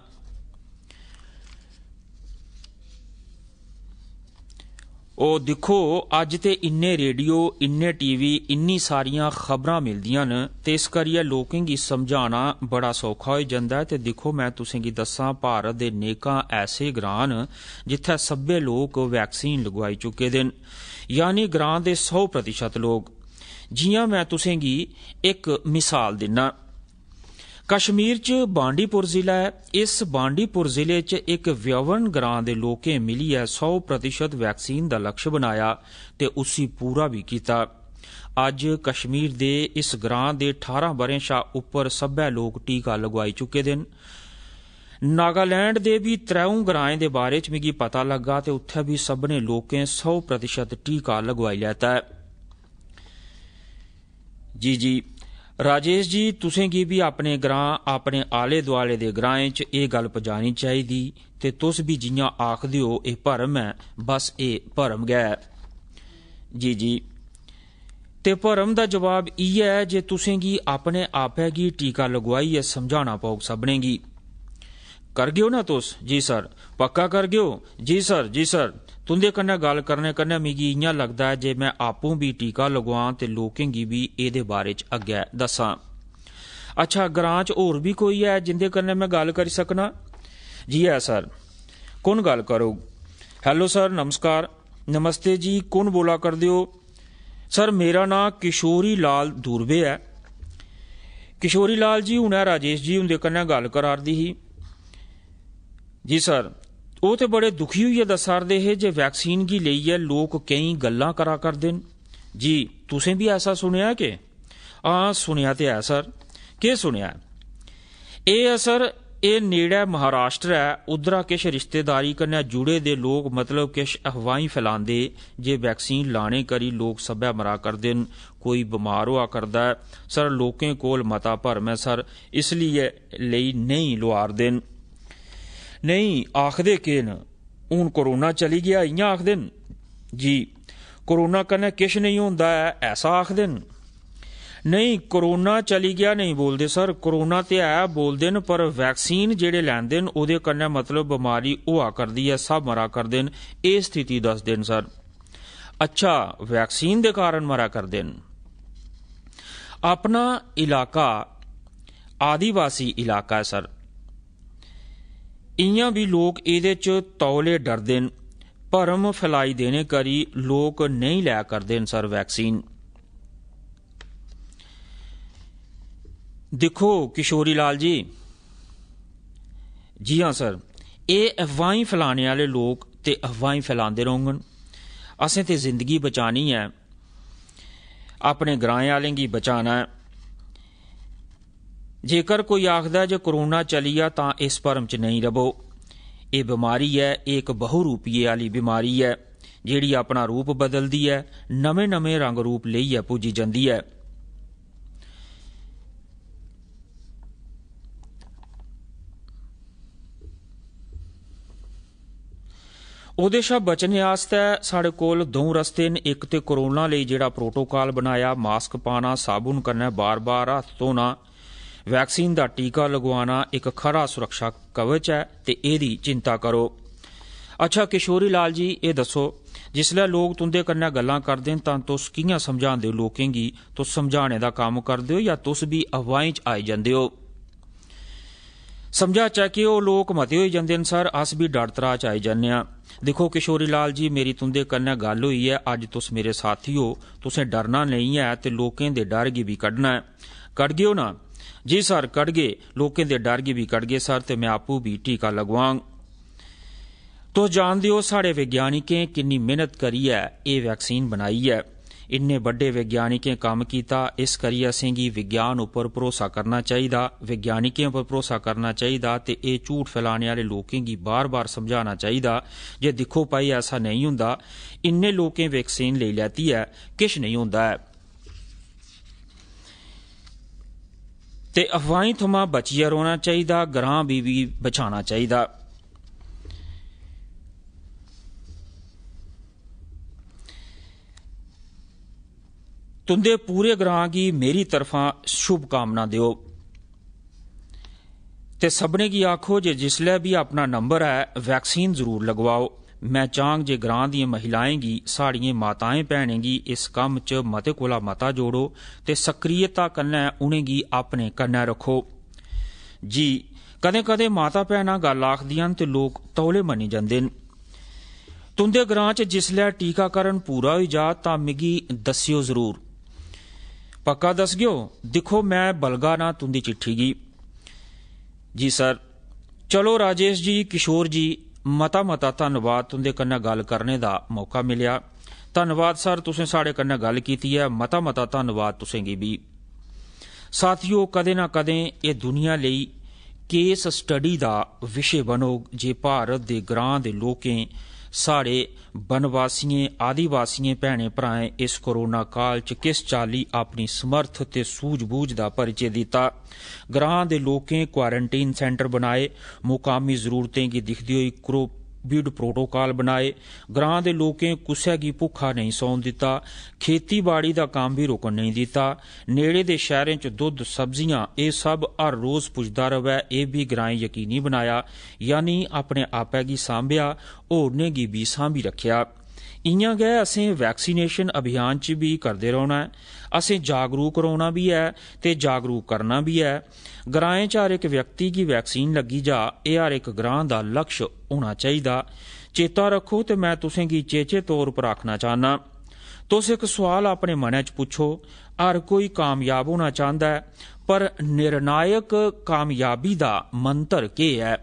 ਉਹ ਦੇਖੋ ਅੱਜ ਤੇ ਇੰਨੇ ਰੇਡੀਓ ਇੰਨੇ ਟੀਵੀ ਇੰਨੀ ਸਾਰੀਆਂ ਖਬਰਾਂ ਮਿਲਦੀਆਂ ਨੇ ਤੇ ਇਸ ਕਰੀਏ ਲੋਕਾਂ ਨੂੰ ਸਮਝਾਣਾ ਬੜਾ ਸੌਖਾ ਹੋ ਜਾਂਦਾ ਤੇ ਦੇਖੋ ਮੈਂ ਤੁਸੀਂ ਕੀ ਦੱਸਾਂ ਭਾਰਤ ਦੇ ਨੇਕਾਂ ਐਸੇ ਗ੍ਰਾਂ ਜਿੱਥੇ ਸੱਬੇ ਲੋਕ ਵੈਕਸੀਨ ਲਗਵਾਈ ਚੁੱਕੇ ਦਿਨ ਯਾਨੀ ਗ੍ਰਾਂ ਦੇ 100% ਲੋਕ ਜੀਆਂ ਮੈਂ ਤੁਸੀਂ ਕੀ ਇੱਕ ਮਿਸਾਲ ਦਿੰਨਾ ਕਸ਼ਮੀਰ 'ਚ ਬਾਂਡੀਪੁਰ ਜ਼ਿਲ੍ਹਾ ਇਸ ਬਾਂਡੀਪੁਰ ਜ਼ਿਲ੍ਹੇ 'ਚ ਇੱਕ ਵਿਵਰਨ ਗ੍ਰਾਂ ਦੇ ਲੋਕੇ ਮਿਲੀ ਹੈ 100% ਵੈਕਸੀਨ ਦਾ ਲਕਸ਼ ਬਣਾਇਆ ਤੇ ਉਸੇ ਪੂਰਾ ਵੀ ਕੀਤਾ ਅੱਜ ਕਸ਼ਮੀਰ ਦੇ ਇਸ ਗ੍ਰਾਂ ਦੇ 18 ਬਰੇ ਸ਼ਾ ਉੱਪਰ ਸਭੇ ਲੋਕ ਟੀਕਾ ਲਗਵਾਈ ਚੁੱਕੇ ਦਿਨ ਨਾਗਾਲੈਂਡ ਦੇ ਵੀ 53 ਗ੍ਰਾਂ ਦੇ ਬਾਰੇ 'ਚ ਮਿਗੀ ਪਤਾ ਲੱਗਾ ਤੇ ਉੱਥੇ ਵੀ ਸਭ ਨੇ ਲੋਕੇ 100% ਟੀਕਾ ਲਗਵਾਈ ਲੈਤਾ ਜੀ ਜੀ ਰਾਜੇਸ਼ ਜੀ ਤੁਸੀਂ ਕੀ ਵੀ ਆਪਣੇ ਗ੍ਰਾਂ ਆਪਣੇ ਆਲੇ ਦੁਆਲੇ ਦੇ ਗ੍ਰਾਂਾਂ 'ਚ ਇਹ ਗੱਲ ਪਹੁੰਚਾਣੀ ਚਾਹੀਦੀ ਤੇ ਤੁਸੀਂ ਵੀ ਜਿੰਨਾ ਆਖਦੇ ਹੋ ਇਹ ਭਰਮ ਹੈ ਬਸ ਇਹ ਭਰਮ ਗਿਆ ਜੀ ਜੀ ਤੇ ਭਰਮ ਦਾ ਜਵਾਬ ਇਹ ਹੈ ਜੇ ਤੁਸੀਂ ਕੀ ਆਪਣੇ ਆਪੇ ਕੀ ਟੀਕਾ ਲਗਵਾਈ ਹੈ ਸਮਝਾਣਾ ਪਾਉਗ ਸਭਨੇ ਕੀ ਕਰ ਗਿਓ ਨਾ ਤੁਸ ਜੀ ਸਰ ਪੱਕਾ ਕਰ ਗਿਓ ਜੀ ਸਰ ਜੀ ਸਰ ਤੁੰਦੇ ਕੰਨੇ ਗੱਲ ਕਰਨੇ ਕੰਨੇ ਮੀਗੀ ਇੰਨਾ ਲੱਗਦਾ ਜੇ ਮੈਂ ਆਪੂ ਵੀ ਟੀਕਾ ਲਗਵਾਂ ਤੇ ਲੋਕਾਂ ਗੀ ਵੀ ਇਹਦੇ ਬਾਰੇ ਚ ਅੱਗੇ ਦੱਸਾਂ ਅੱਛਾ ਗ੍ਰਾਂ ਚ ਹੋਰ ਵੀ ਕੋਈ ਹੈ ਜਿੰਦੇ ਕੰਨੇ ਮੈਂ ਗੱਲ ਕਰ ਸਕਣਾ ਜੀ ਹੈ ਸਰ ਕੌਣ ਗੱਲ ਕਰੋ ਹੈਲੋ ਸਰ ਨਮਸਕਾਰ ਨਮਸਤੇ ਜੀ ਕੌਣ ਬੋਲਾ ਕਰਦੇ ਹੋ ਸਰ ਮੇਰਾ ਨਾਮ ਕਿਸ਼ੋਰੀ ਲਾਲ ਦੂਰਵੇ ਹੈ ਕਿਸ਼ੋਰੀ ਲਾਲ ਜੀ ਹੁਣ ਹੈ ਰਾਜੇਸ਼ ਜੀ ਹੁੰਦੇ ਕੰਨੇ ਗੱਲ ਕਰਾਰਦੀ ਸੀ ਜੀ ਸਰ ਉਹ ਤੇ ਬੜੇ ਦੁਖੀ ਹੋਈਏ ਦੇ ਹੈ ਜੇ ਵੈਕਸੀਨ ਕੀ ਲਈ ਹੈ ਲੋਕ ਕਈ ਗੱਲਾਂ ਕਰਾ ਕਰਦੇ ਜੀ ਤੁਸੀਂ ਵੀ ਐਸਾ ਸੁਣਿਆ ਕਿ ਆ ਸੁਣਿਆ ਤੇ ਐ ਸਰ ਕੀ ਸੁਣਿਆ ਇਹ ਅਸਰ ਇਹ ਨੇੜੇ ਮਹਾਰਾਸ਼ਟਰ ਹੈ ਉਧਰਾ ਕਿਛ ਰਿਸ਼ਤੇਦਾਰੀ ਕਨੇ ਜੁੜੇ ਦੇ ਲੋਕ ਮਤਲਬ ਕਿਛ ਅਫਵਾਹੀ ਫੈਲਾਉਂਦੇ ਜੇ ਵੈਕਸੀਨ ਲਾਣੇ ਕਰੀ ਲੋਕ ਸਭਿਆ ਮਰਾ ਕਰਦੇ ਕੋਈ ਬਿਮਾਰ ਹੋਆ ਕਰਦਾ ਸਰ ਲੋਕਾਂ ਕੋਲ ਮਤਾ ਭਰਮ ਹੈ ਸਰ ਇਸ ਲਈ ਲਈ ਨਹੀਂ ਲੁਆਰ ਦੇਣ ਨਹੀਂ ਆਖਦੇ ਕਿ ਹੁਣ ਕਰੋਨਾ ਚਲੀ ਗਿਆ ਇਆਂ ਆਖਦੇ ਨ ਜੀ ਕਰੋਨਾ ਕਨੇ ਕਿਛ ਨਹੀਂ ਹੁੰਦਾ ਐ ਐਸਾ ਆਖਦੇ ਨ ਨਹੀਂ ਕਰੋਨਾ ਚਲੀ ਗਿਆ ਨਹੀਂ ਬੋਲਦੇ ਸਰ ਕਰੋਨਾ ਤੇ ਆਇਆ ਬੋਲਦੇ ਨ ਪਰ ਵੈਕਸੀਨ ਜਿਹੜੇ ਲੈਂਦੇ ਨੇ ਉਹਦੇ ਕਨੇ ਮਤਲਬ ਬਿਮਾਰੀ ਉਹ ਆ ਕਰਦੀ ਐ ਸਭ ਮਰਾ ਕਰਦੇ ਨੇ ਇਹ ਸਥਿਤੀ ਦੱਸਦੇ ਨੇ ਸਰ ਅੱਛਾ ਵੈਕਸੀਨ ਦੇ ਕਾਰਨ ਮਰਾ ਕਰਦੇ ਨੇ ਆਪਣਾ ਇਲਾਕਾ ਆਦੀਵਾਸੀ ਇਲਾਕਾ ਸਰ ਇਆਂ ਵੀ ਲੋਕ ਇਹਦੇ ਚ ਤੌਲੇ ਡਰਦੇ ਨੇ ਭਰਮ ਫੈਲਾਈ ਦੇਣੇ ਕਰੀ ਲੋਕ ਨਹੀਂ ਲਿਆ ਕਰਦੇ ਨੇ ਸਰ ਵੈਕਸੀਨ ਦੇਖੋ ਕਿਸ਼ੋਰੀ ਲਾਲ ਜੀ ਜੀ ਹਾਂ ਸਰ ਇਹ ਅਫਵਾਹਾਂ ਫਲਾਣੇ ਵਾਲੇ ਲੋਕ ਤੇ ਅਫਵਾਹਾਂ ਫੈਲਾਉਂਦੇ ਰਹੋਂਗਣ ਅਸੀਂ ਤੇ ਜ਼ਿੰਦਗੀ ਬਚਾਣੀ ਹੈ ਆਪਣੇ ਗਰਾਂ ਵਾਲਿਆਂ ਦੀ ਬਚਾਣਾ ਹੈ ਜੇਕਰ ਕੋਈ ਆਖਦਾ ਜੇ ਕਰੋਨਾ ਚਲੀ ਆ ਤਾਂ ਇਸ ਪਰਮ 'ਚ ਨਹੀਂ ਰਵੋ ਇਹ ਬਿਮਾਰੀ ਹੈ ਇੱਕ ਬਹੁ ਰੂਪੀਏ ਵਾਲੀ ਬਿਮਾਰੀ ਹੈ ਜਿਹੜੀ ਆਪਣਾ ਰੂਪ ਬਦਲਦੀ ਹੈ ਨਵੇਂ-ਨਵੇਂ ਰੰਗ ਰੂਪ ਲਈ ਹੈ ਪੂਜੀ ਜਾਂਦੀ ਹੈ ਉਹਦੇ ਸ਼ਾ ਬਚਨੇ ਆਸਤੇ ਸਾਡੇ ਕੋਲ ਦੋ ਰਸਤੇ ਨੇ ਇੱਕ ਤੇ ਕਰੋਨਾ ਲਈ ਜਿਹੜਾ ਪ੍ਰੋਟੋਕਾਲ ਬਣਾਇਆ ਮਾਸਕ ਪਾਣਾ ਸਾਬੂਨ ਕਰਨਾ ਬਾਰ-ਬਾਰ ਹੱਥ ਧੋਣਾ ਵੈਕਸੀਨ ਦਾ ਟੀਕਾ ਲਗਵਾਉਣਾ ਇੱਕ ਖਰਾ ਸੁਰੱਖਿਆ ਕਵਚ ਹੈ ਤੇ ਇਹਦੀ ਚਿੰਤਾ ਕਰੋ ਅੱਛਾ ਕਿਸ਼ੋਰੀ ਲਾਲ ਜੀ ਇਹ ਦੱਸੋ ਜਿਸਲੇ ਲੋਕ ਤੁੰਦੇ ਕੰਨਾਂ ਗੱਲਾਂ ਕਰਦੇ ਤਾਂ ਤੁਸ ਕਿੰਨਾ ਸਮਝਾਉਂਦੇ ਹੋ ਲੋਕਾਂ ਕੀ ਤੁਸ ਸਮਝਾਣੇ ਦਾ ਕੰਮ ਕਰਦੇ ਹੋ ਜਾਂ ਤੁਸ ਵੀ ਅਫਵਾਹਾਂ 'ਚ ਆਏ ਜਾਂਦੇ ਹੋ ਸਮਝਾ ਚਾ ਕਿ ਉਹ ਲੋਕ ਮਤੇ ਹੋਈ ਜਾਂਦੇ ਨੇ ਸਰ ਅਸ ਵੀ ਡਰ ਤਰਾ ਚ ਆਈ ਜਾਂਦੇ ਆ ਦੇਖੋ ਕਿਸ਼ੋਰੀ ਲਾਲ ਜੀ ਮੇਰੀ ਤੁੰਦੇ ਕੰਨਾਂ ਗੱਲ ਹੋਈ ਹੈ ਅੱਜ ਤੁਸ ਮੇਰੇ ਸਾਥੀ ਹੋ ਤੁਸੀਂ ਡਰਨਾ ਨਹੀਂ ਹੈ ਤੇ ਲੋਕਾਂ ਦੇ ਡਰ ਗੀ ਵੀ ਕੱਢਣਾ ਹੈ ਕੱਢ ਗਿਓ ਨਾ ਜੇ ਸਰ ਕੱਢ ਗਏ ਲੋਕਾਂ ਦੇ ਡਰ ਗਏ ਵੀ ਕੱਢ ਗਏ ਸਰ ਤੇ ਮੈਂ ਆਪੂ ਵੀ ਟੀਕਾ ਲਗਵਾਂਗ ਤੋ ਜਾਣਦੇ ਹੋ ਸਾਡੇ ਵਿਗਿਆਨਿਕਾਂ ਕਿੰਨੀ ਮਿਹਨਤ ਕਰੀ ਹੈ ਇਹ ਵੈਕਸੀਨ ਬਣਾਈ ਹੈ ਇੰਨੇ ਵੱਡੇ ਵਿਗਿਆਨਿਕਾਂ ਕੰਮ ਕੀਤਾ ਇਸ ਕਰੀ ਅਸੀਂ ਕੀ ਵਿਗਿਆਨ ਉੱਪਰ ਭਰੋਸਾ ਕਰਨਾ ਚਾਹੀਦਾ ਵਿਗਿਆਨਿਕਾਂ ਉੱਪਰ ਭਰੋਸਾ ਕਰਨਾ ਚਾਹੀਦਾ ਤੇ ਇਹ ਝੂਠ ਫੈਲਾਣ ਵਾਲੇ ਲੋਕਾਂ ਕੀ ਬਾਰ-ਬਾਰ ਸਮਝਾਉਣਾ ਚਾਹੀਦਾ ਜੇ ਦੇਖੋ ਭਾਈ ਐਸਾ ਨਹੀਂ ਹੁੰਦਾ ਇੰਨੇ ਲੋਕਾਂ ਵੈਕਸੀਨ ਲੈ ਲੈਤੀ ਹੈ ਕਿਛ ਨਹੀਂ ਹੁੰਦਾ ਹੈ ਤੇ ਅਫਵਾਹਾਂ ਤੋਂ ਬਚੀਆ ਰਹਿਣਾ ਚਾਹੀਦਾ ਗਰਾਂ ਬੀਵੀ ਬਚਾਣਾ ਚਾਹੀਦਾ ਤੁੰਦੇ ਪੂਰੇ ਗਰਾਂ ਕੀ ਮੇਰੀ ਤਰਫਾਂ ਸ਼ੁਭ ਕਾਮਨਾ ਦਿਓ ਤੇ ਸਭਨੇ ਕੀ ਆਖੋ ਜੇ ਜਿਸਲੇ ਵੀ ਆਪਣਾ ਨੰਬਰ ਹੈ ਵੈਕਸੀਨ ਜ਼ਰੂਰ ਲਗਵਾਓ ਮੈਂ ਚਾਹਾਂ ਜੇ ਗ੍ਰਾਂ ਦੀਆਂ ਮਹਿਲਾਵਾਂ ਗੀ ਸਾੜੀਆਂ ਮਾਤਾਵਾਂ ਭੈਣੇ ਗੀ ਇਸ ਕੰਮ 'ਚ ਮਤੇ ਕੋਲਾ ਮਤਾ ਜੋੜੋ ਤੇ ਸਕਰੀਅਤਾ ਕਰਨਾ ਉਹਨੇ ਗੀ ਆਪਣੇ ਕੰਨਾ ਰੱਖੋ ਜੀ ਕਦੇ ਕਦੇ ਮਾਤਾ ਭੈਣਾ ਗੱਲ ਆਖਦੀਆਂ ਤੇ ਲੋਕ ਤੌਲੇ ਮੰਨੀ ਜਾਂਦੇ ਨੇ ਤੁੰਦੇ ਗ੍ਰਾਂ 'ਚ ਜਿਸ ਲੈ ਟੀਕਾਕਰਨ ਪੂਰਾ ਹੋਈ ਜਾ ਤਾਂ ਮਿਗੀ ਦੱਸਿਓ ਜ਼ਰੂਰ ਪੱਕਾ ਦੱਸ ਗਿਓ ਦੇਖੋ ਮੈਂ ਬਲਗਾ ਨਾ ਤੁੰਦੀ ਚਿੱਠੀ ਗੀ ਜੀ ਸਰ ਚਲੋ ਰਾਜੇਸ਼ ਜੀ ਕਿਸ਼ੋਰ ਜੀ ਮਤਾ ਮਤਾ ਧੰਨਵਾਦ ਤੁਹਾਡੇ ਕੰਨਾਂ ਗੱਲ ਕਰਨੇ ਦਾ ਮੌਕਾ ਮਿਲਿਆ ਧੰਨਵਾਦ ਸਰ ਤੁਸੀਂ ਸਾਡੇ ਕੰਨਾਂ ਗੱਲ ਕੀਤੀ ਹੈ ਮਤਾ ਮਤਾ ਧੰਨਵਾਦ ਤੁਸੀਂ ਗੀ ਵੀ ਸਾਥੀਓ ਕਦੇ ਨਾ ਕਦੇ ਇਹ ਦੁਨੀਆ ਲਈ ਕੇਸ ਸਟੱਡੀ ਦਾ ਵਿਸ਼ੇ ਬਣੋ ਜੇ ਭਾਰਤ ਦੇ ਗ੍ਰਾਂ ਦੇ ਲੋਕਾਂ ਸਾਡੇ ਬਨਵਾਸੀਏ ਆਦੀਵਾਸੀਏ ਭੈਣੇ ਭਰਾਏ ਇਸ ਕੋਰੋਨਾ ਕਾਲ ਚ ਕਿਸ ਚਾਲੀ ਆਪਣੀ ਸਮਰਥ ਤੇ ਸੂਝ-ਬੂਝ ਦਾ ਪਰਚੇ ਦਿੱਤਾ ਗ੍ਰਾਂ ਦੇ ਲੋਕੇ ਕੁਆਰੰਟਾਈਨ ਸੈਂਟਰ ਬਣਾਏ ਮੁਕਾਮੀ ਜ਼ਰੂਰਤਾਂ ਕੀ ਦਿਖਦੀ ਹੋਈ ਕਰੋ ਕੋਵਿਡ ਪ੍ਰੋਟੋਕਾਲ ਬਣਾਏ ਗ੍ਰਾਂ ਦੇ ਲੋਕਾਂ ਕੁਸਿਆ ਕੀ ਭੁੱਖਾ ਨਹੀਂ ਸੌਣ ਦਿੱਤਾ ਖੇਤੀਬਾੜੀ ਦਾ ਕੰਮ ਵੀ ਰੁਕਣ ਨਹੀਂ ਦਿੱਤਾ ਨੇੜੇ ਦੇ ਸ਼ਹਿਰਾਂ 'ਚ ਦੁੱਧ ਸਬਜ਼ੀਆਂ ਇਹ ਸਭ ਹਰ ਰੋਜ਼ ਪੁੱਜਦਾ ਰਵੇ ਇਹ ਵੀ ਗ੍ਰਾਂ ਯਕੀਨੀ ਬਣਾਇਆ ਯਾਨੀ ਆਪਣੇ ਆਪੇ ਕੀ ਸਾਂਭਿਆ ਹੋਰਨੇ ਕੀ ਵੀ ਸਾਂਭੀ ਰੱਖਿਆ ਇੰਨਾ ਗਏ ਅਸੀਂ ਵੈਕਸੀਨੇਸ਼ਨ ਅਭਿਆਨ 'ਚ ਵੀ ਕਰਦੇ ਰਹਿਣਾ ਹੈ ਅਸੀਂ ਜਾਗਰੂਕ ਕਰਾਉਣਾ ਵੀ ਹੈ ਤੇ ਜਾਗਰੂਕ ਕਰਨਾ ਵੀ ਹੈ ਗ੍ਰਾਂਏ ਚਾਰ ਇੱਕ ਵਿਅਕਤੀ ਦੀ ਵੈਕਸੀਨ ਲੱਗੀ ਜਾ ਇਹ ਹਰ ਇੱਕ ਗ੍ਰਾਂ ਦਾ ਲਕਸ਼ ਹੋਣਾ ਚਾਹੀਦਾ ਚੇਤਾ ਰੱਖੋ ਤੇ ਮੈਂ ਤੁਸੇ ਕੀ ਚੇਚੇ ਤੌਰ ਉਪਰ ਆਖਣਾ ਚਾਹਨਾ ਤੁਸੀਂ ਇੱਕ ਸਵਾਲ ਆਪਣੇ ਮਨ ਵਿੱਚ ਪੁੱਛੋ ਹਰ ਕੋਈ ਕਾਮਯਾਬ ਹੋਣਾ ਚਾਹੁੰਦਾ ਹੈ ਪਰ ਨਿਰਣਾਇਕ ਕਾਮਯਾਬੀ ਦਾ ਮੰਤਰ ਕੀ ਹੈ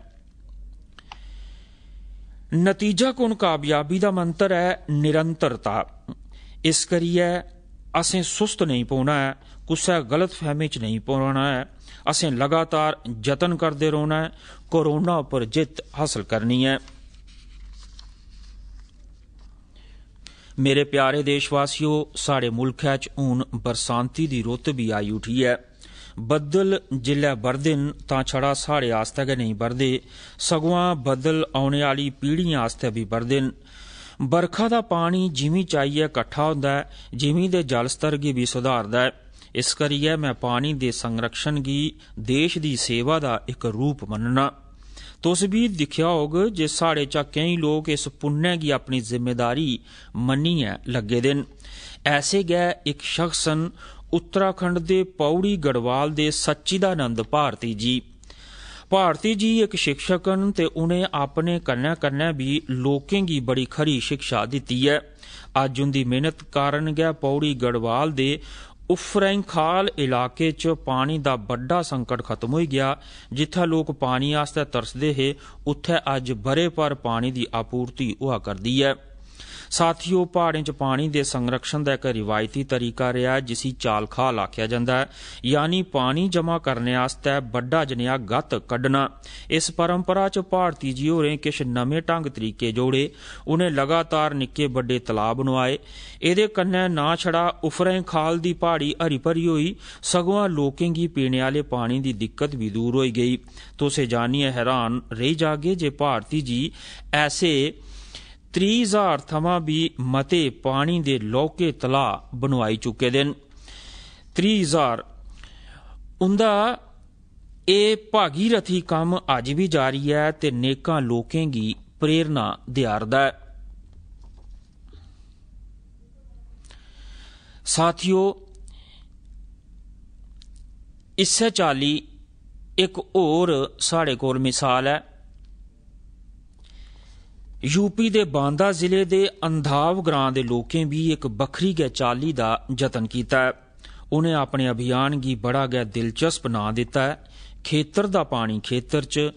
ਨਤੀਜਾ ਕੋਣ ਕਾਮਯਾਬੀ ਦਾ ਮੰਤਰ ਹੈ ਨਿਰੰਤਰਤਾ ਇਸ ਕਰੀਏ ਅਸੀਂ ਸੁਸਤ ਨਹੀਂ ਪਉਣਾ ਹੈ ਕਿਸੇ ਗਲਤ ਫਹਿਮੀ 'ਚ ਨਹੀਂ ਪਉਣਾ ਹੈ ਅਸੀਂ ਲਗਾਤਾਰ ਯਤਨ ਕਰਦੇ ਰਹਿਣਾ ਹੈ ਕੋਰੋਨਾ ਉੱਪਰ ਜਿੱਤ ਹਾਸਲ ਕਰਨੀ ਹੈ ਮੇਰੇ ਪਿਆਰੇ ਦੇਸ਼ਵਾਸੀਓ ਸਾਡੇ ਮੁਲਕ 'ਚ ਹੁਣ ਬਰਸਾਂਤੀ ਦੀ ਰੁੱਤ ਵੀ ਆਈ ਉਠੀ ਹੈ ਬੱਦਲ ਜਿੱਲੇ ਵਰਦਿਨ ਤਾਂ ਛੜਾ ਸਾੜੇ ਆਸਤੇ ਗੇ ਨਹੀਂ ਵਰਦੇ ਸਗਵਾ ਬੱਦਲ ਆਉਣ ਵਾਲੀ ਪੀੜ੍ਹੀਆਂ ਆਸਤੇ ਵੀ ਵਰਦਿਨ ਬਰਖਾ ਦਾ ਪਾਣੀ ਜਿਵੇਂ ਚਾਹੀਏ ਇਕੱਠਾ ਹੁੰਦਾ ਹੈ ਜਿਵੇਂ ਦੇ ਜਲ ਸਤਰ ਗੀ ਵੀ ਸੁਧਾਰਦਾ ਹੈ ਇਸ ਕਰੀਏ ਮੈਂ ਪਾਣੀ ਦੇ ਸੰਰਕਸ਼ਣ ਗੀ ਦੇਸ਼ ਦੀ ਸੇਵਾ ਦਾ ਇੱਕ ਰੂਪ ਮੰਨਣਾ ਤੁਸੀਂ ਵੀ ਦਿਖਿਆ ਹੋਗ ਜੇ ਸਾਡੇ ਚਾ ਕਈ ਲੋਕ ਇਸ ਪੁੰਨੇ ਕੀ ਆਪਣੀ ਜ਼ਿੰਮੇਵਾਰੀ ਮੰਨੀ ਹੈ ਲੱਗੇ ਦਿਨ ਐਸੇ ਗਏ ਇੱਕ ਸ਼ਖਸਨ ਉੱਤਰਾਖੰਡ ਦੇ ਪੌੜੀ ਗੜਵਾਲ ਦੇ ਸੱਚੀਦਾਨੰਦ ਭਾਰਤੀ ਜੀ ਭਾਰਤੀ ਜੀ ਇੱਕ ਸਿੱਖਿਅਕ ਹਨ ਤੇ ਉਹਨੇ ਆਪਣੇ ਕੰਨਾਂ ਕੰਨਾਂ ਵੀ ਲੋਕਾਂ ਦੀ ਬੜੀ ਖਰੀ ਸਿੱਖਿਆ ਦਿੱਤੀ ਹੈ ਅੱਜ ਉਹਦੀ ਮਿਹਨਤ ਕਾਰਨ ਗਿਆ ਪੌੜੀ ਗੜਵਾਲ ਦੇ ਉਫਰੈਂਖਾਲ ਇਲਾਕੇ 'ਚ ਪਾਣੀ ਦਾ ਵੱਡਾ ਸੰਕਟ ਖਤਮ ਹੋ ਗਿਆ ਜਿੱਥੇ ਲੋਕ ਪਾਣੀ ਆਸਤੇ ਤਰਸਦੇ ਹੈ ਉੱਥੇ ਅੱਜ ਬਰੇ ਪਰ ਪਾਣੀ ਦੀ ਆਪੂਰਤੀ ਹੋਆ ਕਰਦੀ ਹੈ ਸਾਥੀਓ ਪਹਾੜਾਂ 'ਚ ਪਾਣੀ ਦੇ ਸੰਰਕਸ਼ਣ ਦਾ ਇੱਕ ਰਿਵਾਇਤੀ ਤਰੀਕਾ ਰਿਹਾ ਜਿਸੀ ਚਾਲਖਾ ਖਾਲ ਜਾਂਦਾ ਹੈ ਯਾਨੀ ਪਾਣੀ ਜਮ੍ਹਾਂ ਕਰਨ ਵਾਸਤੇ ਵੱਡਾ ਜਨਿਆ ਗੱਤ ਕੱਢਣਾ ਇਸ ਪਰੰਪਰਾ 'ਚ ਭਾਰਤੀ ਜੀ ਹੋਰੇ ਕਿਛ ਨਵੇਂ ਢੰਗ ਤਰੀਕੇ ਜੋੜੇ ਉਹਨੇ ਲਗਾਤਾਰ ਨਿੱਕੇ ਵੱਡੇ ਤਲਾਬ ਬਣਵਾਏ ਇਹਦੇ ਕੰਨੇ ਨਾ ਛੜਾ ਉਫਰੇ ਖਾਲ ਦੀ ਪਹਾੜੀ ਹਰੀ ਭਰੀ ਹੋਈ ਸਗੋਂ ਦੀ ਪੀਣ ਵਾਲੇ ਪਾਣੀ ਦੀ ਦਿੱਕਤ ਵੀ ਦੂਰ ਹੋਈ ਗਈ ਤੋ ਸੇ ਹੈਰਾਨ ਰਹਿ ਜਾਗੇ ਜੇ ਭਾਰਤੀ ਜੀ ਐਸੇ 30000 ਥਮਾਂ ਵੀ ਮਤੇ ਪਾਣੀ ਦੇ ਲੋਕੇ ਤਲਾ ਬਣਵਾਈ ਚੁੱਕੇ ਦੇਨ 30000 ਉਹਦਾ ਇਹ ਭਾਗੀਰਥੀ ਕੰਮ ਅੱਜ ਵੀ ਜਾਰੀ ਹੈ ਤੇ ਨੇਕਾਂ ਲੋਕਾਂ ਦੀ ਪ੍ਰੇਰਣਾ ਦਿਆਰਦਾ ਹੈ ਸਾਥੀਓ ਇਸੇ ਚਾਲੀ ਇੱਕ ਹੋਰ ਸਾਡੇ ਕੋਲ ਮਿਸਾਲ ਹੈ ਯੂਪੀ ਦੇ ਬਾਂਦਾ ਜ਼ਿਲ੍ਹੇ ਦੇ ਅੰਧਾਵ ਗ੍ਰਾਮ ਦੇ ਲੋਕਾਂ ਵੀ ਇੱਕ ਬਖਰੀ ਗੈ ਚਾਲੀ ਦਾ ਯਤਨ ਕੀਤਾ ਉਹਨੇ ਆਪਣੇ ਅਭਿਆਨ ਦੀ ਬੜਾ ਗੈ ਦਿਲਚਸਪ ਨਾਂ ਦਿੱਤਾ ਹੈ ਖੇਤਰ ਦਾ ਪਾਣੀ ਖੇਤਰ ਚ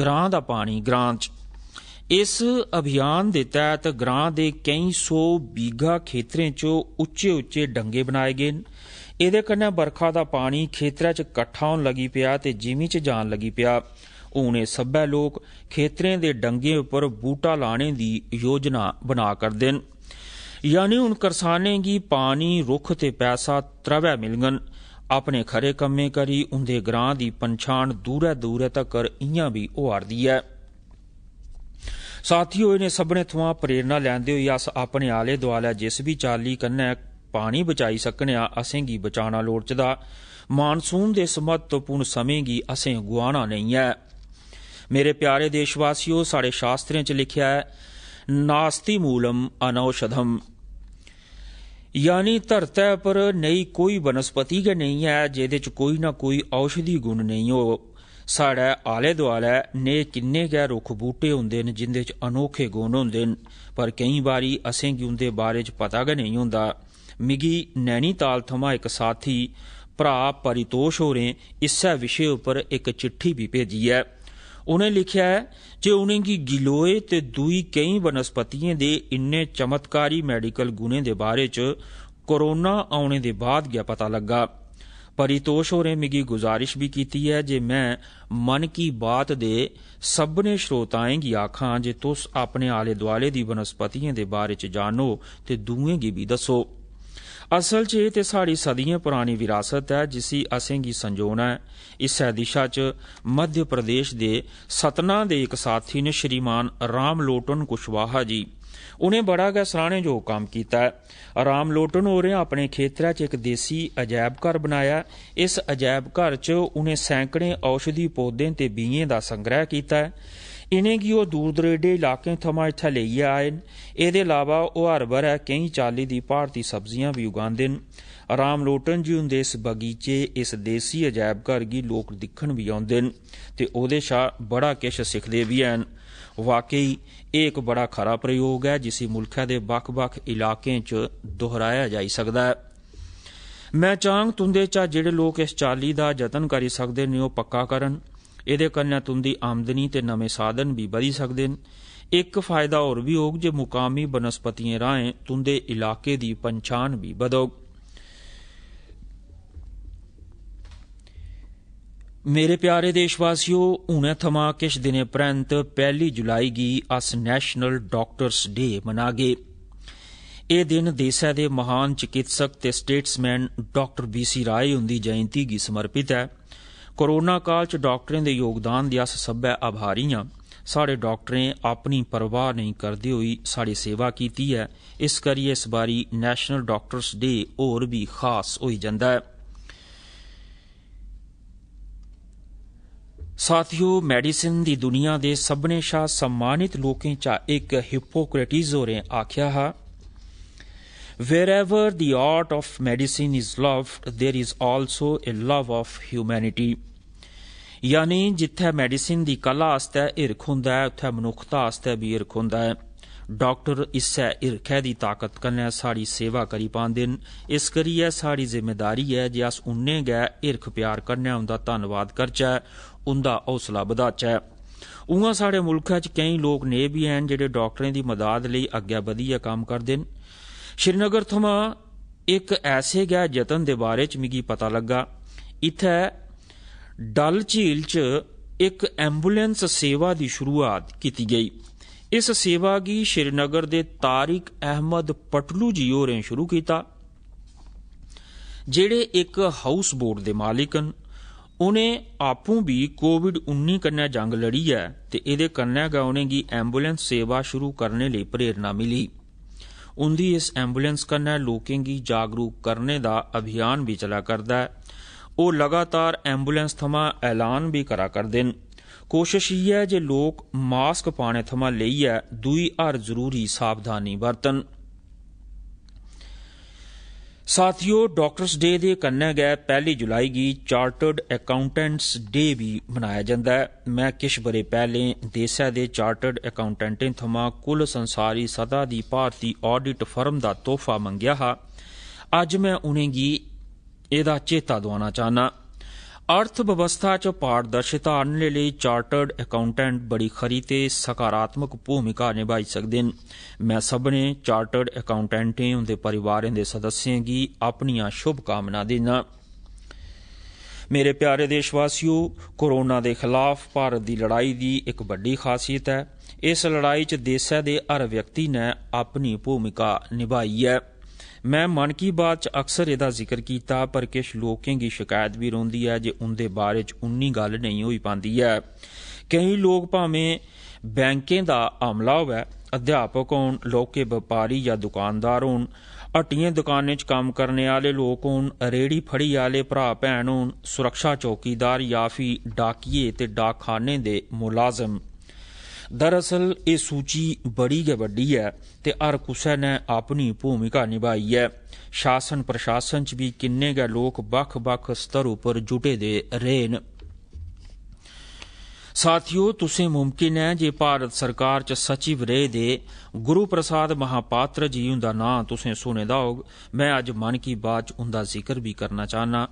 ਗ੍ਰਾਮ ਦਾ ਪਾਣੀ ਗ੍ਰਾਮ ਚ ਇਸ ਅਭਿਆਨ ਦੇ ਤਹਿਤ ਗ੍ਰਾਮ ਦੇ ਕਈ ਸੋ ਬੀਗਾ ਖੇਤਰਾਂ 'ਚ ਉੱਚੇ ਉੱਚੇ ਡੰਗੇ ਬਣਾਏ ਗਏ ਇਹਦੇ ਕੰਨਾਂ ਵਰਖਾ ਦਾ ਪਾਣੀ ਖੇਤਰਾਂ 'ਚ ਇਕੱਠਾ ਹੋਣ ਲੱਗੀ ਪਿਆ ਤੇ ਜੀਵੀ 'ਚ ਜਾਣ ਲੱਗੀ ਪਿਆ ਉਹਨੇ ਸੱਬੇ ਲੋਕ ਖੇਤਰੇ ਦੇ ਡੰਗੇ ਉੱਪਰ ਬੂਟਾ ਲਾਣੇ ਦੀ ਯੋਜਨਾ ਬਣਾ ਕਰ ਦੇਣ ਯਾਨੀ ਉਨ ਕੀ ਪਾਣੀ ਰੁੱਖ ਤੇ ਪੈਸਾ ਤਰਵੇ ਮਿਲਗਨ ਆਪਣੇ ਖਰੇ ਕੰਮੇ ਕਰੀ ਉਹਦੇ ਗ੍ਰਾਂ ਦੀ ਪਛਾਣ ਦੂਰੇ ਦੂਰੇ ਤੱਕ ਇਆਂ ਵੀ ਉਹਾਰਦੀ ਹੈ ਸਾਥੀਓ ਇਹਨੇ ਸਭਨੇ ਥਵਾ ਪ੍ਰੇਰਣਾ ਲੈਂਦੇ ਹੋਏ ਅਸ ਆਪਣੇ ਆਲੇ ਦੁਆਲੇ ਜਿਸ ਵੀ ਚਾਲੀ ਕੰਨੇ ਪਾਣੀ ਬਚਾਈ ਸਕਣਿਆ ਕੀ ਬਚਾਣਾ ਲੋੜਚਦਾ ਮਾਨਸੂਨ ਦੇ ਸਮਤ ਤੋਂ ਕੀ ਸਮੇਂਗੀ ਅਸੇਂ ਗੁਆਣਾ ਨਹੀਂ ਹੈ ਮੇਰੇ ਪਿਆਰੇ ਦੇਸ਼ਵਾਸੀਓ ਸਾਡੇ ਸ਼ਾਸਤਰਾਂ ਚ ਲਿਖਿਆ ਹੈ ਨਾਸਤੀ ਮੂਲਮ ਅਨੌਸ਼ਧਮ ਯਾਨੀ ਧਰਤੇ ਪਰ ਨਈ ਕੋਈ ਬਨਸਪਤੀ ਕੇ ਨਹੀਂ ਹੈ ਜਿਹਦੇ ਚ ਕੋਈ ਨਾ ਕੋਈ ਔਸ਼ਧੀ ਗੁਣ ਨਹੀਂ ਹੋ ਸਾੜਾ ਆਲੇ ਦੁਆਲੇ ਨੇ ਕਿੰਨੇ ਗੈ ਰੁੱਖ ਬੂਟੇ ਹੁੰਦੇ ਨੇ ਜਿੰਦੇ ਚ ਅਨੋਖੇ ਗੁਣ ਹੁੰਦੇ ਨੇ ਪਰ ਕਈ ਵਾਰੀ ਅਸੀਂ ਕਿ ਉਹਦੇ ਬਾਰੇ ਚ ਪਤਾ ਗ ਨਹੀਂ ਹੁੰਦਾ ਮਿਗੀ ਨੈਣੀਤਾਲ ਥਮਾ ਇੱਕ ਸਾਥੀ ਭਰਾ ਪਰਿਤੋਸ਼ ਹੋ ਰਹੇ ਇਸੇ ਵਿਸ਼ੇ ਉੱਪਰ ਇੱਕ ਚਿੱਠੀ ਵੀ ਭੇਜੀ ਹੈ ਉਹਨੇ ਲਿਖਿਆ ਹੈ ਜੇ ਉਹਨੇ ਕੀ ਗਿਲੋਏ ਤੇ ਦੂਈ ਕਈ ਬਨਸਪਤੀਆਂ ਦੇ ਇੰਨੇ ਚਮਤਕਾਰੀ ਮੈਡੀਕਲ ਗੁਣੇ ਦੇ ਬਾਰੇ ਚ ਕੋਰੋਨਾ ਆਉਣੇ ਦੇ ਬਾਅਦ ਗਿਆ ਪਤਾ ਲੱਗਾ ਪਰਿਤੋਸ਼ ਹੋਰੇ ਮਿਗੀ ਗੁਜ਼ਾਰਿਸ਼ ਵੀ ਕੀਤੀ ਹੈ ਜੇ ਮੈਂ ਮਨ ਕੀ ਬਾਤ ਦੇ ਸਭਨੇ ਸ਼ਰੋਤਾਏਂ ਕੀ ਆਖਾਂ ਜੇ ਤੁਸ ਆਪਣੇ ਆਲੇ ਦੁਆਲੇ ਦੀ ਬਨਸਪਤੀਆਂ ਦੇ ਬਾਰੇ ਚ ਜਾਣੋ ਤੇ ਦੂਏ ਕੀ ਵੀ ਦੱਸੋ ਅਸਲ 'ਚ ਇਹ ਤੇ ਸਾਡੀ ਸਦੀਆਂ ਪੁਰਾਣੀ ਵਿਰਾਸਤ ਹੈ ਜਿਸੀ ਅਸੀਂ ਕੀ ਸੰਜੋਣਾ ਹੈ ਇਸੇ ਦਿਸ਼ਾ 'ਚ ਮੱਧ ਪ੍ਰਦੇਸ਼ ਦੇ ਸਤਨਾ ਦੇ ਇੱਕ ਸਾਥੀ ਨੇ ਸ਼੍ਰੀਮਾਨ ਰਾਮ ਲੋਟਨ ਕੁਸ਼ਵਾਹਾ ਜੀ ਉਹਨੇ ਬੜਾ ਗੈ ਸਰਾਣੇ ਜੋ ਕੰਮ ਕੀਤਾ ਆਰਾਮ ਲੋਟਨ ਹੋ ਰਿਹਾ ਆਪਣੇ ਖੇਤਰਾ ਚ ਇੱਕ ਦੇਸੀ ਅਜਾਇਬ ਘਰ ਬਣਾਇਆ ਇਸ ਅਜਾਇਬ ਘਰ ਚ ਉਹਨੇ ਸੈਂਕੜੇ ਔਸ਼ਧੀ ਪੌਦੇ ਤੇ ਬੀਜੇ ਦਾ ਸੰਗ੍ਰਹਿ ਕੀਤਾ ਕੀ ਉਹ ਦੂਰ ਦਰੇਡੇ ਇਲਾਕੇ ਤੋਂ ਇੱਥੇ ਲਈ ਆਏ ਇਹਦੇ ਇਲਾਵਾ ਉਹ ਹਰ ਬਰਾ ਕਈ ਚਾਲੀ ਦੀ ਭਾਰਤੀ ਸਬਜ਼ੀਆਂ ਵੀ ਉਗਾਉਂਦੇ ਨੇ ਆਰਾਮ ਲੋਟਨ ਜੀ ਹੁੰਦੇ ਇਸ ਬਗੀਚੇ ਇਸ ਦੇਸੀ ਅਜਾਇਬ ਘਰ ਦੀ ਲੋਕ ਦਿਖਣ ਵੀ ਆਉਂਦੇ ਨੇ ਤੇ ਉਹਦੇ ਸ਼ਾ ਬੜਾ ਕਿਸ਼ ਸਿੱਖਦੇ ਵੀ ਹਨ ਵਾਕਈ ਇਹ ਇੱਕ ਬੜਾ ਖਰਾ ਪ੍ਰਯੋਗ ਹੈ ਜਿਸ ਮੁਲਖਾ ਦੇ ਬਖ ਬਖ ਇਲਾਕੇ 'ਚ ਦੁਹਰਾਇਆ ਜਾ ਸਕਦਾ ਹੈ ਮੈਂ ਚਾਹਾਂ ਤੁੰਦੇ ਚਾ ਜਿਹੜੇ ਲੋਕ ਇਸ ਚਾਲੀ ਦਾ ਯਤਨ ਕਰੀ ਸਕਦੇ ਨੇ ਉਹ ਪੱਕਾ ਕਰਨ ਇਹਦੇ ਕਰਨਾ ਤੁੰਦੀ ਆਮਦਨੀ ਤੇ ਨਵੇਂ ਸਾਧਨ ਵੀ ਵਧੀ ਸਕਦੇ ਨੇ ਇੱਕ ਫਾਇਦਾ ਹੋਰ ਵੀ ਹੋਗ ਜੇ ਮੁਕਾਮੀ ਬਨਸਪਤੀਆਂ ਰਾਹੀਂ ਤੁੰਦੇ ਇਲਾਕੇ ਦੀ ਪਛਾਣ ਵੀ ਬਦੋ ਮੇਰੇ ਪਿਆਰੇ ਦੇਸ਼ਵਾਸੀਓ ਹੁਣੇ ਥਮਾ ਕਿਛ ਦਿਨੇ ਪ੍ਰੰਤ 1 ਜੁਲਾਈ ਗੀ ਅਸ ਨੈਸ਼ਨਲ ਡਾਕਟਰਸ ਡੇ ਮਨਾਗੇ ਇਹ ਦਿਨ ਦੇਸ਼ਾ ਦੇ ਮਹਾਨ ਚਿਕਿਤਸਕ ਤੇ ਸਟੇਟਸਮੈਨ ਡਾਕਟਰ ਬੀਸੀ ਰਾਏ ਹੁੰਦੀ ਜਯੰਤੀ ਗੀ ਸਮਰਪਿਤ ਹੈ ਕੋਰੋਨਾ ਕਾਲ ਚ ਡਾਕਟਰਾਂ ਦੇ ਯੋਗਦਾਨ ਦੀ ਅਸ ਸਭੈ ਆਭਾਰੀ ਆ ਸਾਡੇ ਡਾਕਟਰਾਂ ਆਪਣੀ ਪਰਵਾਹ ਨਹੀਂ ਕਰਦੇ ਹੋਈ ਸਾਡੀ ਸੇਵਾ ਕੀਤੀ ਹੈ ਇਸ ਕਰੀਏ ਇਸ ਵਾਰੀ ਨੈਸ਼ਨਲ ਡਾਕਟਰਸ ਡੇ ਹੋਰ ਵੀ ਖਾਸ ਹੋਈ ਜਾਂਦਾ ਹੈ ਸਾਥੀਓ ਮੈਡੀਸਿਨ ਦੀ ਦੁਨੀਆ ਦੇ ਸਭਨੇ ਸ਼ਾ ਸਨਮਾਨਿਤ ਲੋਕਾਂ ਚਾ ਇੱਕ ਹਿਪੋਕ੍ਰੇਟਿਸ ਹੋਰੇ ਆਖਿਆ ਹਾ Wherever the art of medicine is loved, there is also a love of humanity. ਯਾਨੀ ਜਿੱਥੇ ਮੈਡੀਸਿਨ ਦੀ ਕਲਾ ਆਸਤੇ ਇਰਖ ਹੁੰਦਾ ਹੈ ਉੱਥੇ ਮਨੁੱਖਤਾ ਆਸਤੇ ਵੀ ਇਰਖ ਹੁੰਦਾ ਹੈ ਡਾਕਟਰ ਇਸੇ ਇਰਖੇ ਦੀ ਤਾਕਤ ਕਨੇ ਸਾਡੀ ਸੇਵਾ ਕਰੀ ਪਾਉਂਦੇ ਇਸ ਕਰੀਏ ਸਾਡੀ ਜ਼ਿੰਮੇਵਾਰੀ ਹੈ ਜੇ ਅਸ ਉਨੇ ਗਏ ਇਰਖ ਪਿਆਰ ਕਰਨੇ ਹੁੰਦਾ ਧੰਨਵਾਦ ਕਰਚਾ ਉਹਦਾ ਹੌਸਲਾ ਵਧਾਚਾ ਉਹਾਂ ਸਾਡੇ ਮੁਲਕਾਂ 'ਚ ਕਈ ਲੋਕ ਨੇ ਵੀ ਹਨ ਜਿਹੜੇ ਡਾਕਟਰਾਂ ਦੀ ਮਦਦ ਲਈ ਅੱਗੇ ਵਧੀਏ ਕੰਮ ਕਰਦੇ ਨੇ ਸ਼੍ਰੀਨਗਰ ਤੋਂ ਇੱਕ ਐਸੇ ਗਿਆ ਯਤਨ ਦੇ ਬਾਰੇ ਚ ਮਿਗੀ ਪਤਾ ਲੱਗਾ ਇਥੇ ਡਲ ਝੀਲ ਚ ਇੱਕ ਐਂਬੂਲੈਂਸ ਸੇਵਾ ਦੀ ਸ਼ੁਰੂਆਤ ਕੀਤੀ ਗਈ ਇਸ ਸੇਵਾ ਕੀ ਸ਼੍ਰੀਨਗਰ ਦੇ ਤਾਰਿਕ ਅਹਿਮਦ ਪਟਲੂ ਜੀ ਹੋਰੇ ਸ਼ੁਰੂ ਕੀਤਾ ਜਿਹੜੇ ਇੱਕ ਹਾਊਸ ਬੋਰਡ ਦੇ ਮਾਲਿਕ ਹਨ ਉਹਨੇ ਆਪੂ ਵੀ ਕੋਵਿਡ-19 ਕੰਨਿਆ ਜੰਗ ਲੜੀ ਹੈ ਤੇ ਇਹਦੇ ਕੰਨਿਆ ਗਾਉਣੇ ਦੀ ਐਂਬੂਲੈਂਸ ਸੇਵਾ ਸ਼ੁਰੂ ਕਰਨ ਲਈ ਪ੍ਰੇਰਣਾ ਮਿਲੀ ਉੰਦੀ ਇਸ ਐਂਬੂਲੈਂਸ ਕਨੈ ਲੋਕਾਂ ਦੀ ਜਾਗਰੂਕ ਕਰਨੇ ਦਾ ਅਭਿਆਨ ਵੀ ਚਲਾ ਕਰਦਾ ਹੈ ਉਹ ਲਗਾਤਾਰ ਐਂਬੂਲੈਂਸ ਥਮਾ ਐਲਾਨ ਵੀ ਕਰਾ ਕਰਦੇ ਨੇ ਕੋਸ਼ਿਸ਼ ਇਹ ਹੈ ਜੇ ਲੋਕ ਮਾਸਕ ਪਾਣੇ ਥਮਾ ਹੈ ਦੂਈ ਹਰ ਜ਼ਰੂਰੀ ਸਾਵਧਾਨੀ ਵਰਤਣ ਸਾਥੀਓ ਡਾਕਟਰਸ ਡੇ ਦੇ ਕੰਨੇ ਗਏ ਪਹਿਲੀ ਜੁਲਾਈ ਦੀ ਚਾਰਟਰਡ ਅਕਾਊਂਟੈਂਟਸ ਡੇ ਵੀ ਮਨਾਇਆ ਜਾਂਦਾ ਹੈ ਮੈਂ ਕਿਛ ਬਰੇ ਪਹਿਲੇ ਦੇਸ਼ਾ ਦੇ ਚਾਰਟਰਡ ਅਕਾਊਂਟੈਂਟਾਂ ਤੋਂ ਕੁੱਲ ਸੰਸਾਰੀ ਸਦਾ ਦੀ ਭਾਰਤੀ ਆਡਿਟ ਫਰਮ ਦਾ ਤੋਹਫਾ ਮੰਗਿਆ ਹਾਂ ਅੱਜ ਮੈਂ ਉਹਨਾਂ ਦੀ ਇਹਦਾ ਚੇਤਾ ਦਵਾਉਣਾ ਚਾਹਨਾ ਅਰਥ ਵਿਵਸਥਾ ਚ ਪਾਰਦਰਸ਼ਿਤਾ ਆਣ ਲਈ ਚਾਰਟਰਡ ਅਕਾਊਂਟੈਂਟ ਬੜੀ ਖਰੀ ਤੇ ਸਕਾਰਾਤਮਕ ਭੂਮਿਕਾ ਨਿਭਾਈ ਸਕਦੇ ਨੇ ਮੈਂ ਸਭ ਨੇ ਚਾਰਟਰਡ ਨੇ ਉਹਦੇ ਪਰਿਵਾਰ ਦੇ ਸਦੱਸਿਆਂ ਦੀ ਆਪਣੀਆਂ ਸ਼ੁਭ ਕਾਮਨਾ ਦੇਣਾ ਮੇਰੇ ਪਿਆਰੇ ਦੇਸ਼ ਵਾਸੀਓ ਕੋਰੋਨਾ ਦੇ ਖਿਲਾਫ ਭਾਰਤ ਦੀ ਲੜਾਈ ਦੀ ਇੱਕ ਵੱਡੀ ਖਾਸੀਅਤ ਹੈ ਇਸ ਲੜਾਈ 'ਚ ਦੇਸ਼ ਦੇ ਹਰ ਵਿਅਕਤੀ ਨੇ ਆਪਣੀ ਭੂਮਿਕਾ ਨਿਭਾਈ ਹੈ ਮੈਂ ਮਨ ਕੀ ਬਾਤ ਚ ਅਕਸਰ ਇਹਦਾ ਜ਼ਿਕਰ ਕੀਤਾ ਪਰ ਕਿਛ ਲੋਕਾਂ ਦੀ ਸ਼ਿਕਾਇਤ ਵੀ ਰੋਂਦੀ ਹੈ ਜੇ ਉਹਦੇ ਬਾਰੇ ਚ ਉਨੀ ਗੱਲ ਨਹੀਂ ਹੋਈ ਪਾਂਦੀ ਹੈ ਕਈ ਲੋਕ ਭਾਵੇਂ ਬੈਂਕਾਂ ਦਾ ਹਮਲਾ ਹੋਵੇ ਅਧਿਆਪਕ ਹੋਣ ਲੋਕੇ ਵਪਾਰੀ ਜਾਂ ਦੁਕਾਨਦਾਰ ਹੋਣ ਅਟੀਆਂ ਦੁਕਾਨਾਂ 'ਚ ਕੰਮ ਕਰਨ ਵਾਲੇ ਲੋਕ ਹੋਣ ਰੇੜੀ ਫੜੀ ਵਾਲੇ ਭਰਾ ਭੈਣ ਹੋਣ ਸੁਰੱਖਿਆ ਚੌਕੀਦਾਰ ਜਾਂ ਫੀ ਡਾਕੀਏ ਤੇ ਡਾਕਖਾਨੇ ਦੇ ਮੁਲਾਜ਼ਮ ਦਰਅਸਲ ਇਹ ਸੂਚੀ ਬੜੀ ਗੇ ਵੱਡੀ ਹੈ ਤੇ ਹਰ ਕਿਸੇ ਨੇ ਆਪਣੀ ਭੂਮਿਕਾ ਨਿਭਾਈ ਹੈ ਸ਼ਾਸਨ ਪ੍ਰਸ਼ਾਸਨ ਚ ਵੀ ਕਿੰਨੇ ਗਾ ਲੋਕ ਬਖ ਬਖ ਸਤਰ ਉਪਰ ਜੁਟੇ ਦੇ ਰਹੇ ਨੇ ਸਾਥੀਓ ਤੁਸੀਂ ਮੁਮਕਿਨ ਹੈ ਜੇ ਭਾਰਤ ਸਰਕਾਰ ਚ ਸਚਿਵ ਰਹੇ ਦੇ ਗੁਰੂ ਪ੍ਰਸਾਦ ਮਹਾਪਾਤਰ ਜੀ ਦਾ ਨਾਂ ਤੁਸੀਂ ਸੁਨੇ ਦਾ ਹੋ ਮੈਂ ਅੱਜ ਮਨ ਕੀ ਬਾਤ ਚ ਉਹਦਾ ਜ਼ਿਕਰ ਵੀ ਕਰਨਾ ਚਾਹਨਾ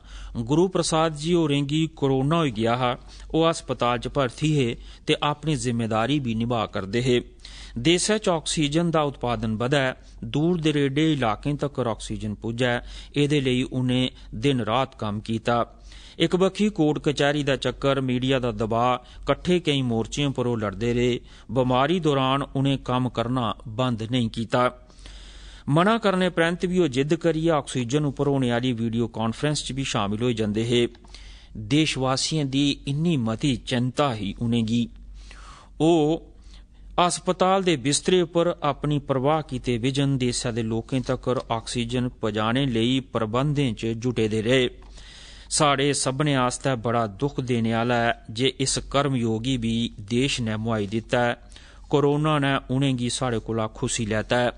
ਗੁਰੂ ਪ੍ਰਸਾਦ ਜੀ ਹੋਰੇਂਗੀ ਕੋਰੋਨਾ ਹੋ ਗਿਆ ਹਾ ਉਹ ਹਸਪਤਾਲ ਚ ਭਰਤੀ ਹੈ ਤੇ ਆਪਣੀ ਜ਼ਿੰਮੇਵਾਰੀ ਵੀ ਨਿਭਾ ਕਰਦੇ ਹੈ ਦੇਸ਼ ਚ ਆਕਸੀਜਨ ਦਾ ਉਤਪਾਦਨ ਵਧਾ ਦੂਰ ਦੇ ਰੇਡੇ ਇਲਾਕੇ ਤੱਕ ਆਕਸੀਜਨ ਪੁੱਜਾ ਇਹਦੇ ਲਈ ਉਹਨੇ ਦਿਨ ਰਾਤ ਕੰਮ ਕੀਤਾ ਇੱਕ ਬਖੀ ਕੋਰਟ ਕਚਹਿਰੀ ਦਾ ਚੱਕਰ ਮੀਡੀਆ ਦਾ ਦਬਾਅ ਇਕੱਠੇ ਕਈ ਮੋਰਚਿਆਂ ਪਰੋਂ ਲੜਦੇ ਰਹੇ ਬਿਮਾਰੀ ਦੌਰਾਨ ਉਹਨੇ ਕੰਮ ਕਰਨਾ ਬੰਦ ਨਹੀਂ ਕੀਤਾ ਮਨਾ ਕਰਨੇ ਪ੍ਰੰਤ ਵੀ ਉਹ ਜਿੱਦ ਕਰੀ ਆਕਸੀਜਨ ਉੱਪਰ ਹੋਣੇ ਵਾਲੀ ਵੀਡੀਓ ਕਾਨਫਰੰਸ 'ਚ ਵੀ ਸ਼ਾਮਿਲ ਹੋਏ ਜਾਂਦੇ ਹੈ ਦੇਸ਼ ਵਾਸੀਆਂ ਦੀ ਇੰਨੀ ਮਤੀ ਚਿੰਤਾ ਹੀ ਉਨੇਗੀ ਉਹ ਹਸਪਤਾਲ ਦੇ ਬਿਸਤਰੇ ਉੱਪਰ ਆਪਣੀ ਪਰਵਾਹ ਕੀਤੇ ਵਿਜਨ ਦੇਸ਼ਾਂ ਦੇ ਲੋਕਾਂ ਤੱਕ ਆਕਸੀਜਨ ਪਹੁੰਚਾਣੇ ਲਈ ਪ੍ਰਬੰਧਾਂ 'ਚ ਜੁਟੇ ਦੇ ਰਹੇ ਸਾਡੇ ਸਭਨੇ ਆਸਤੇ ਬੜਾ ਦੁੱਖ ਦੇਣ ਵਾਲਾ ਹੈ ਜੇ ਇਸ ਕਰਮ ਯੋਗੀ ਵੀ ਦੇਸ਼ ਨੇ ਮੁਹਾਈ ਦਿੱਤਾ ਹੈ ਕੋਰੋਨਾ ਨੇ ਉਹਨੇ ਕੀ ਸਾਡੇ ਕੋਲਾ ਖੁਸ਼ੀ ਲੈਤਾ ਹੈ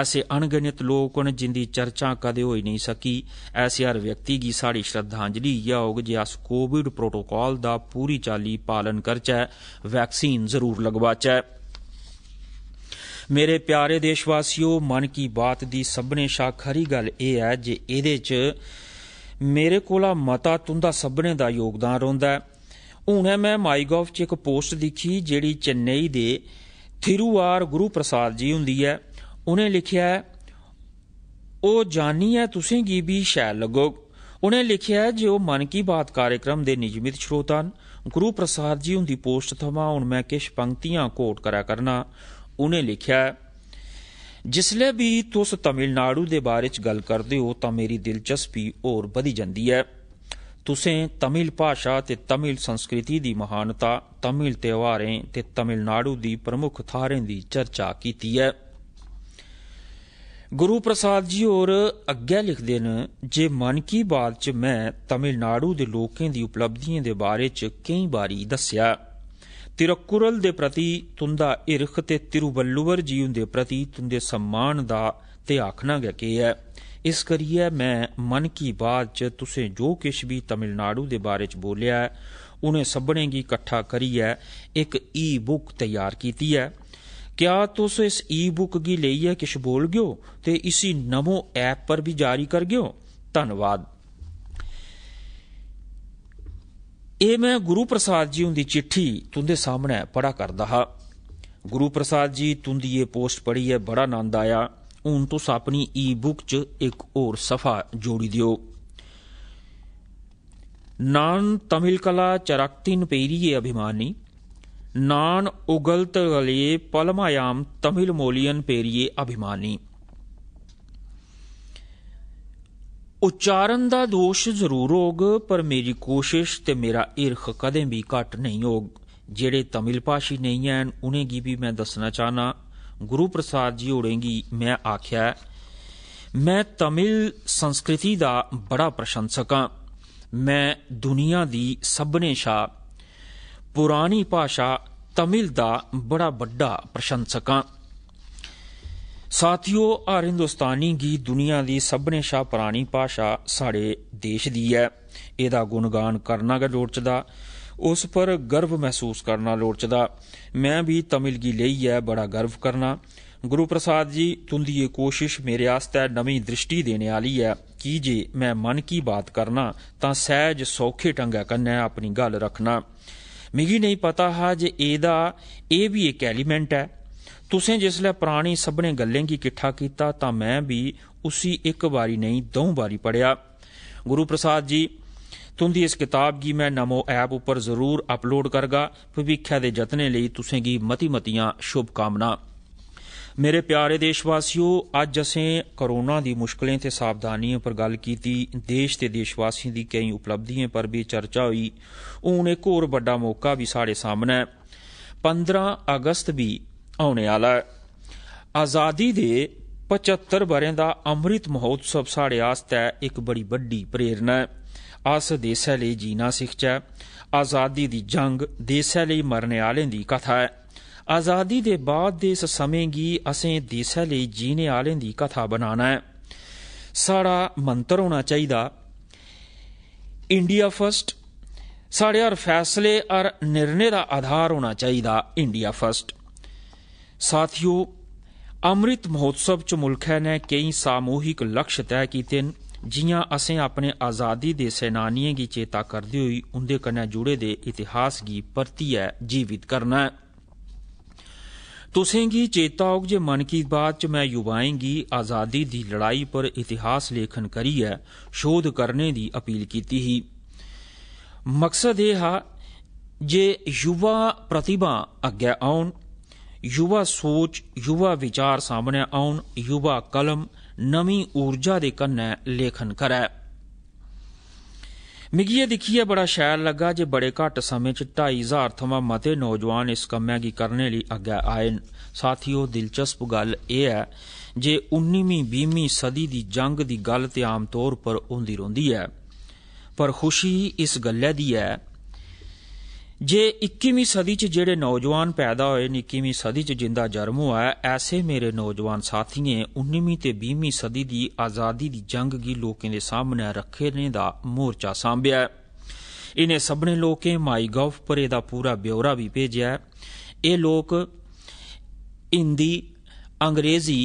ਐਸੇ ਅਣਗਿਣਤ ਲੋਕਾਂ ਨੇ ਜਿੰਦੀ ਚਰਚਾ ਕਦੇ ਹੋਈ ਨਹੀਂ ਸਕੀ ਐਸੇ ਹਰ ਵਿਅਕਤੀ ਦੀ ਸਾਡੀ ਸ਼ਰਧਾਂਜਲੀ ਇਹ ਹੋਗ ਜੇ ਅਸ ਕੋਵਿਡ ਪ੍ਰੋਟੋਕਾਲ ਦਾ ਪੂਰੀ ਚਾਲੀ ਪਾਲਨ ਕਰਚਾ ਵੈਕਸੀਨ ਜ਼ਰੂਰ ਲਗਵਾਚਾ ਮੇਰੇ ਪਿਆਰੇ ਦੇਸ਼ਵਾਸੀਓ ਮਨ ਕੀ ਬਾਤ ਦੀ ਸਭਨੇ ਸ਼ਾਖਰੀ ਗੱਲ ਇਹ ਹੈ ਜੇ ਇਹਦੇ 'ਚ ਮੇਰੇ ਕੋਲਾ ਮਤਾ ਤੁੰਦਾ ਸਭਨੇ ਦਾ ਯੋਗਦਾਨ ਰੋਂਦਾ ਹੁਣੇ ਮੈਂ ਮਾਈਗੋਵ 'ਚ ਇੱਕ ਪੋਸਟ ਦੇਖੀ ਜਿਹੜੀ ਚੇਨਈ ਦੇ ਥਿਰੂਆਰ ਗੁਰੂ ਪ੍ਰਸਾਦ ਜੀ ਹੁੰਦੀ ਹੈ ਉਹਨੇ ਲਿਖਿਆ ਉਹ ਜਾਨੀ ਹੈ ਤੁਸੀਂ ਕੀ ਵੀ ਸ਼ੈ ਲਗੋ ਉਹਨੇ ਲਿਖਿਆ ਜੇ ਉਹ ਮਨ ਕੀ ਬਾਤ ਕਾਰਜਕ੍ਰਮ ਦੇ ਨਿਯਮਿਤ ਸ਼ਰੋਤਾ ਗੁਰੂ ਪ੍ਰਸਾਦ ਜੀ ਹੁੰਦੀ ਪੋਸਟ ਥਮਾ ਹੁਣ ਮੈਂ ਕਿਛ ਪੰਕਤੀਆਂ ਕੋਟ ਕਰਿਆ ਕਰਨਾ ਉਹਨੇ ਲਿਖਿਆ ਜਿਸਲੇ ਵੀ ਤੁਸੀਂ ਤਾਮਿਲਨਾਡੂ ਦੇ ਬਾਰੇ ਚ ਗੱਲ ਕਰਦੇ ਹੋ ਤਾਂ ਮੇਰੀ ਦਿਲਚਸਪੀ ਹੋਰ ਵਧੀ ਜਾਂਦੀ ਹੈ ਤੁਸੀਂ ਤਮਿਲ ਭਾਸ਼ਾ ਤੇ ਤਮਿਲ ਸੰਸਕ੍ਰਿਤੀ ਦੀ ਮਹਾਨਤਾ ਤਮਿਲ ਤਿਉਹਾਰਾਂ ਤੇ ਤਾਮਿਲਨਾਡੂ ਦੀ ਪ੍ਰਮੁੱਖ ਥਾਰਾਂ ਦੀ ਚਰਚਾ ਕੀਤੀ ਹੈ ਗੁਰੂ ਪ੍ਰਸਾਦ ਜੀ ਹੋਰ ਅੱਗੇ ਲਿਖਦੇ ਨੇ ਜੇ ਮਨ ਕੀ ਬਾਤ ਚ ਮੈਂ ਤਾਮਿਲਨਾਡੂ ਦੇ ਲੋਕਾਂ ਦੀ ਉਪਲਬਧੀਆਂ ਦੇ ਬਾਰੇ ਚ ਕਈ ਵਾਰੀ ਦੱਸਿਆ ਤਿਰਕੁਰਲ ਦੇ ਪ੍ਰਤੀ ਤੁੰਦਾ ਇਰਖ ਤੇ ਤਿਰੂਵੱਲੂਵਰ ਜੀ ਹੁੰਦੇ ਪ੍ਰਤੀ ਤੁੰਦੇ ਸਨਮਾਨ ਦਾ ਤੇ ਆਖਣਾ ਗਿਆ ਕਿ ਹੈ ਇਸ ਕਰੀਏ ਮੈਂ ਮਨ ਕੀ ਬਾਤ ਚ ਤੁਸੀਂ ਜੋ ਕਿਛ ਵੀ ਤਮਿਲਨਾਡੂ ਦੇ ਬਾਰੇ ਚ ਬੋਲਿਆ ਉਹਨੇ ਸਭਨੇ ਕੀ ਇਕੱਠਾ ਕਰੀ ਹੈ ਇੱਕ ਈ ਬੁੱਕ ਤਿਆਰ ਕੀਤੀ ਹੈ ਕਿਆ ਇਸ ਈ ਬੁੱਕ ਕੀ ਲਈ ਹੈ ਕਿਛ ਬੋਲ ਗਿਓ ਤੇ ਇਸੀ ਨਵੋ ਐਪ ਪਰ ਵੀ ਜਾਰੀ ਕਰ ਗਿਓ ਧੰਨਵਾਦ ਇਹ ਮੈਂ ਗੁਰੂ ਪ੍ਰਸਾਦ ਜੀ ਹੁੰਦੀ ਚਿੱਠੀ ਤੁੰਦੇ ਸਾਹਮਣੇ ਪੜਾ ਕਰਦਾ ਹਾਂ ਗੁਰੂ ਪ੍ਰਸਾਦ ਜੀ ਤੁੰਦੀ ਇਹ ਪੋਸਟ ਪੜੀ ਹੈ ਬੜਾ ਆਨੰਦ ਆਇਆ ਹੁਣ ਤੁਸੀਂ ਆਪਣੀ ਈ-ਬੁੱਕ 'ਚ ਇੱਕ ਹੋਰ ਸਫਾ ਜੋੜੀ ਦਿਓ ਨਾਨ ਤਮਿਲ ਕਲਾ ਚਰਕਤਿਨ ਪੇਰੀਏ ਅਭਿਮਾਨੀ ਨਾਨ ਉਗਲਤ ਗਲੀ ਪਲਮਾਯਾਮ ਤਮਿਲ ਮੋਲੀਅਨ ਪੇਰੀਏ ਅਭਿਮਾਨੀ ਉਚਾਰਨ ਦਾ ਦੋਸ਼ ਜ਼ਰੂਰ ਹੋਗ ਪਰ ਮੇਰੀ ਕੋਸ਼ਿਸ਼ ਤੇ ਮੇਰਾ ਇਰਖ ਕਦੇ ਵੀ ਘਟ ਨਹੀਂ ਹੋਗ ਜਿਹੜੇ ਤਮਿਲ ਭਾਸ਼ੀ ਨਹੀਂ ਐਨ ਕੀ ਵੀ ਮੈਂ ਦੱਸਣਾ ਚਾਹਨਾ ਗੁਰੂ ਪ੍ਰਸਾਦ ਜੀ ਹੋੜੇਗੀ ਮੈਂ ਆਖਿਆ ਮੈਂ ਤਮਿਲ ਸੰਸਕ੍ਰਿਤੀ ਦਾ ਬੜਾ ਪ੍ਰਸ਼ੰਸਕ ਹਾਂ ਮੈਂ ਦੁਨੀਆ ਦੀ ਸਭਨੇ ਸ਼ਾ ਪੁਰਾਣੀ ਭਾਸ਼ਾ ਤਮਿਲ ਦਾ ਬੜਾ ਵੱਡਾ ਪ੍ਰਸ਼ੰਸਕ ਹਾਂ ਸਾਥੀਓ ਆਰ ਹਿੰਦੁਸਤਾਨੀ ਗੀਤ ਦੁਨੀਆ ਦੀ ਸਭਨੇ ਸ਼ਾ ਪ੍ਰਾਣੀ ਭਾਸ਼ਾ ਸਾਡੇ ਦੇਸ਼ ਦੀ ਹੈ ਇਹਦਾ ਗੁਣਗਾਨ ਕਰਨਾ ਗਾ ਲੋੜਚਦਾ ਉਸ ਪਰ ਗਰਵ ਮਹਿਸੂਸ ਕਰਨਾ ਲੋੜਚਦਾ ਮੈਂ ਵੀ ਤਮਿਲ ਗੀ ਲਈ ਹੈ ਬੜਾ ਗਰਵ ਕਰਨਾ ਗੁਰੂ ਪ੍ਰਸਾਦ ਜੀ ਤੁੰਦੀ ਇਹ ਕੋਸ਼ਿਸ਼ ਮੇਰੇ ਆਸਤੇ ਨਵੀਂ ਦ੍ਰਿਸ਼ਟੀ ਦੇਣੇ ਵਾਲੀ ਹੈ ਕਿ ਜੇ ਮੈਂ ਮਨ ਕੀ ਬਾਤ ਕਰਨਾ ਤਾਂ ਸਹਿਜ ਸੌਖੇ ਟੰਗਾ ਕੰਨੇ ਆਪਣੀ ਗੱਲ ਰੱਖਣਾ ਮਿਗੀ ਨਹੀਂ ਪਤਾ ਹਾ ਜੇ ਇਹਦਾ ਇਹ ਵੀ ਇੱਕ ਐਲੀਮੈਂਟ ਹੈ ਤੁਸੀਂ ਜਿਸ ਲਈ ਪ੍ਰਾਣੀ ਸਭਨੇ ਗੱਲਾਂ ਕੀ ਇਕੱਠਾ ਕੀਤਾ ਤਾਂ ਮੈਂ ਵੀ ਉਸੇ ਇੱਕ ਵਾਰੀ ਨਹੀਂ ਦੋ ਵਾਰੀ ਪੜਿਆ ਗੁਰੂ ਪ੍ਰਸਾਦ ਜੀ ਤੁੰਦੀ ਇਸ ਕਿਤਾਬ ਕੀ ਮੈਂ ਨਮੋ ਐਪ ਉੱਪਰ ਜ਼ਰੂਰ ਅਪਲੋਡ ਕਰਗਾ ਭਵਿੱਖਿਆ ਦੇ ਯਤਨੇ ਲਈ ਤੁਸੀਂ ਕੀ ਮਤੀ ਮਤੀਆਂ ਸ਼ੁਭ ਕਾਮਨਾ ਮੇਰੇ ਪਿਆਰੇ ਦੇਸ਼ ਵਾਸੀਓ ਅੱਜ ਅਸੀਂ ਕਰੋਨਾ ਦੀ ਮੁਸ਼ਕਲਾਂ ਤੇ ਸਾਵਧਾਨੀਆਂ ਉੱਪਰ ਗੱਲ ਕੀਤੀ ਦੇਸ਼ ਤੇ ਦੇਸ਼ ਦੇਸ਼ਵਾਸੀਆਂ ਦੀ ਕਈ ਉਪਲਬਧੀਆਂ ਪਰ ਵੀ ਚਰਚਾ ਹੋਈ ਹੁਣ ਇੱਕ ਹੋਰ ਵੱਡਾ ਮੌਕਾ ਵੀ ਸਾਡੇ ਸਾਹਮਣੇ 15 ਅਗਸਤ ਵੀ ਆਉਣੇ ਵਾਲਾ ਹੈ ਆਜ਼ਾਦੀ ਦੇ 75 ਬਰੇ ਦਾ ਅੰਮ੍ਰਿਤ ਮਹੋਤਸਵ ਸਾਡੇ ਆਸਤੇ ਇੱਕ ਬੜੀ ਵੱਡੀ ਪ੍ਰੇਰਣਾ ਹੈ ਆਸ ਦੇਸ਼ ਲਈ ਜੀਣਾ ਸਿੱਖਿਆ ਆਜ਼ਾਦੀ ਦੀ ਜੰਗ ਦੇਸ਼ ਲਈ ਮਰਨੇ ਵਾਲਿਆਂ ਦੀ ਕਥਾ ਹੈ ਆਜ਼ਾਦੀ ਦੇ ਬਾਅਦ ਦੇ ਇਸ ਸਮੇਂ ਦੀ ਅਸੀਂ ਦੇਸ਼ ਲਈ ਜੀਣੇ ਵਾਲਿਆਂ ਦੀ ਕਥਾ ਬਣਾਉਣਾ ਹੈ ਸਾਡਾ ਮੰਤਰ ਹੋਣਾ ਚਾਹੀਦਾ ਇੰਡੀਆ ਫਸਟ ਸਾਡੇ ਹਰ ਫੈਸਲੇ ਔਰ ਨਿਰਣੇ ਦਾ ਆਧਾਰ ਹੋਣਾ ਚਾਹੀਦਾ ਇੰਡੀਆ ਫਸਟ ਸਾਥੀਓ ਅੰਮ੍ਰਿਤ ਮਹੋਤਸਵ ਚ ਮੁਲਖਾ ਨੇ ਕਈ ਸਮੂਹਿਕ ਲਕਸ਼ ਤੈਅ ਕੀਤੇ ਨੇ ਜੀਆਂ ਅਸੀਂ ਆਪਣੇ ਆਜ਼ਾਦੀ ਦੇ ਸੈਨਾਨੀਆਂ ਦੀ ਚੇਤਾ ਕਰਦੇ ਹੋਈ ਉਹਦੇ ਕੰਨਾਂ ਜੁੜੇ ਦੇ ਇਤਿਹਾਸ ਦੀ ਪਰਤੀ ਹੈ ਜੀਵਿਤ ਕਰਨਾ ਤੁਸੀਂ ਕੀ ਚੇਤਾ ਹੋਗ ਜੇ ਮਨ ਕੀ ਬਾਤ ਚ ਮੈਂ ਯੁਵਾਈਂ ਦੀ ਆਜ਼ਾਦੀ ਦੀ ਲੜਾਈ ਪਰ ਇਤਿਹਾਸ ਲੇਖਨ ਕਰੀ ਹੈ ਸ਼ੋਧ ਕਰਨੇ ਦੀ ਅਪੀਲ ਕੀਤੀ ਹੀ ਮਕਸਦ ਇਹ ਹੈ ਜੇ ਯੁਵਾ ਪ੍ਰਤਿਭਾ ਅੱਗੇ ਆਉਣ ਯੁਵਾ ਸੋਚ ਯੁਵਾ ਵਿਚਾਰ ਸਾਹਮਣੇ ਆਉਣ ਯੁਵਾ ਕਲਮ ਨਵੀਂ ਊਰਜਾ ਦੇ ਕੰਨੇ ਲੇਖਨ ਕਰੈ ਮਿਗੀ ਇਹ ਦੇਖੀਏ ਬੜਾ ਸ਼ਾਇਰ ਲੱਗਾ ਜੇ ਬੜੇ ਘੱਟ ਸਮੇਂ ਚ 2500 ਤੋਂ ਮਤੇ ਨੌਜਵਾਨ ਇਸ ਕੰਮਿਆਂ ਕੀ ਕਰਨੇ ਲਈ ਅੱਗੇ ਆਏ ਸਾਥੀਓ ਦਿਲਚਸਪ ਗੱਲ ਇਹ ਹੈ ਜੇ 19ਵੀਂ 20ਵੀਂ ਸਦੀ ਦੀ ਜੰਗ ਦੀ ਗੱਲ ਤੇ ਆਮ ਤੌਰ ਪਰ ਹੁੰਦੀ ਰਹਿੰਦੀ ਹੈ ਪਰ ਖੁਸ਼ੀ ਇਸ ਗੱਲ ਦੀ ਹੈ ਜੇ 21ਵੀਂ ਸਦੀ 'ਚ ਜਿਹੜੇ ਨੌਜਵਾਨ ਪੈਦਾ ਹੋਏ 21ਵੀਂ ਸਦੀ 'ਚ ਜਿੰਦਾ ਜਰਮ ਹੋਇਆ ਐਸੇ ਮੇਰੇ ਨੌਜਵਾਨ ਸਾਥੀਏ 19ਵੀਂ ਤੇ 20ਵੀਂ ਸਦੀ ਦੀ ਆਜ਼ਾਦੀ ਦੀ ਜੰਗ ਦੀ ਲੋਕਾਂ ਦੇ ਸਾਹਮਣੇ ਰੱਖੇ ਨੇ ਦਾ ਮੋਰਚਾ ਸਾਂਭਿਆ ਇਹਨੇ ਸਭਨੇ ਲੋਕੇ ਮਾਈਗਵ ਪਰੇ ਦਾ ਪੂਰਾ ਬਿਉਰਾ ਵੀ ਭੇਜਿਆ ਇਹ ਲੋਕ ਹਿੰਦੀ ਅੰਗਰੇਜ਼ੀ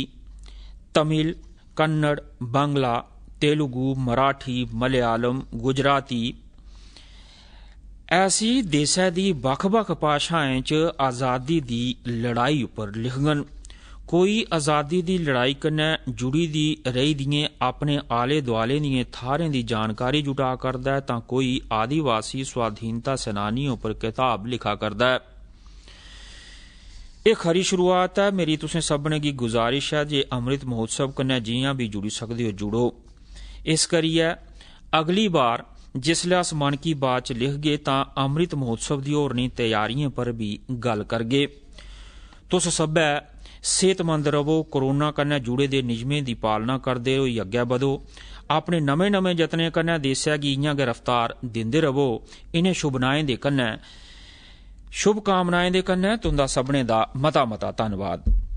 ਤਮਿਲ ਕੰਨੜ ਬੰਗਲਾ ਤੇਲੁਗੂ ਮਰਾਠੀ ਮਲਿਆਲਮ ਗੁਜਰਾਤੀ ਐਸੀ ਦੇਸ਼ਾਂ ਦੀ ਵੱਖ-ਵੱਖ ਪਾਸ਼ਾਵਾਂ 'ਚ ਆਜ਼ਾਦੀ ਦੀ ਲੜਾਈ ਉੱਪਰ ਲਿਖਗਨ ਕੋਈ ਆਜ਼ਾਦੀ ਦੀ ਲੜਾਈ ਕਨੇ ਜੁੜੀ ਦੀ ਰਹੀ ਦੀਆਂ ਆਪਣੇ ਆਲੇ ਦੁਆਲੇ ਦੀਆਂ ਥਾਰਿਆਂ ਦੀ ਜਾਣਕਾਰੀ ਜੁਟਾ ਕਰਦਾ ਹੈ ਤਾਂ ਕੋਈ ਆਦੀਵਾਸੀ ਸਵਾਧੀਨਤਾ ਸੈਨਾਨੀਆਂ ਉੱਪਰ ਕਿਤਾਬ ਲਿਖਾ ਕਰਦਾ ਹੈ ਇਹ ਖਰੀ ਸ਼ੁਰੂਆਤ ਹੈ ਮੇਰੀ ਤੁਸੀਂ ਸਭਨੇ ਕੀ ਗੁਜ਼ਾਰਿਸ਼ ਹੈ ਜੇ ਅੰਮ੍ਰਿਤ ਮਹੋਤਸਵ ਕਨੇ ਜੀਆਂ ਵੀ ਜੁੜੀ ਸਕਦੇ ਹੋ ਜੁੜੋ ਇਸ ਕਰੀਏ ਅਗਲੀ ਵਾਰ ਜਿਸ ਲਿਆਸ ਮਨ ਕੀ ਬਾਤ ਚ ਲਿਖ ਗਏ ਤਾਂ ਅੰਮ੍ਰਿਤ ਮਹੋਤਸਵ ਦੀ ਹੋਰਨੀ ਤਿਆਰੀਆਂ ਪਰ ਵੀ ਗੱਲ ਕਰਗੇ ਤੁਸ ਸਭੈ ਸਿਹਤਮੰਦ ਰਹੋ ਕਰੋਨਾ ਕਨੇ ਜੁੜੇ ਦੇ ਨਿਯਮੇ ਦੀ ਪਾਲਣਾ ਕਰਦੇ ਹੋ ਯੱਗਿਆ ਬਦੋ ਆਪਣੇ ਨਵੇਂ-ਨਵੇਂ ਯਤਨੇ ਕਨੇ ਦੇਸਿਆ ਗਈਆਂ ਗ੍ਰਫਤਾਰ ਦਿੰਦੇ ਰਹੋ ਇਨੇ ਸ਼ੁਭਨਾਏ ਦੇ ਕੰਨ ਸ਼ੁਭ ਕਾਮਨਾਏ ਦੇ ਕੰਨ ਤੁੰਦਾ ਸਭਨੇ ਦਾ ਮਤਾ ਮਤਾ ਧੰਨਵਾਦ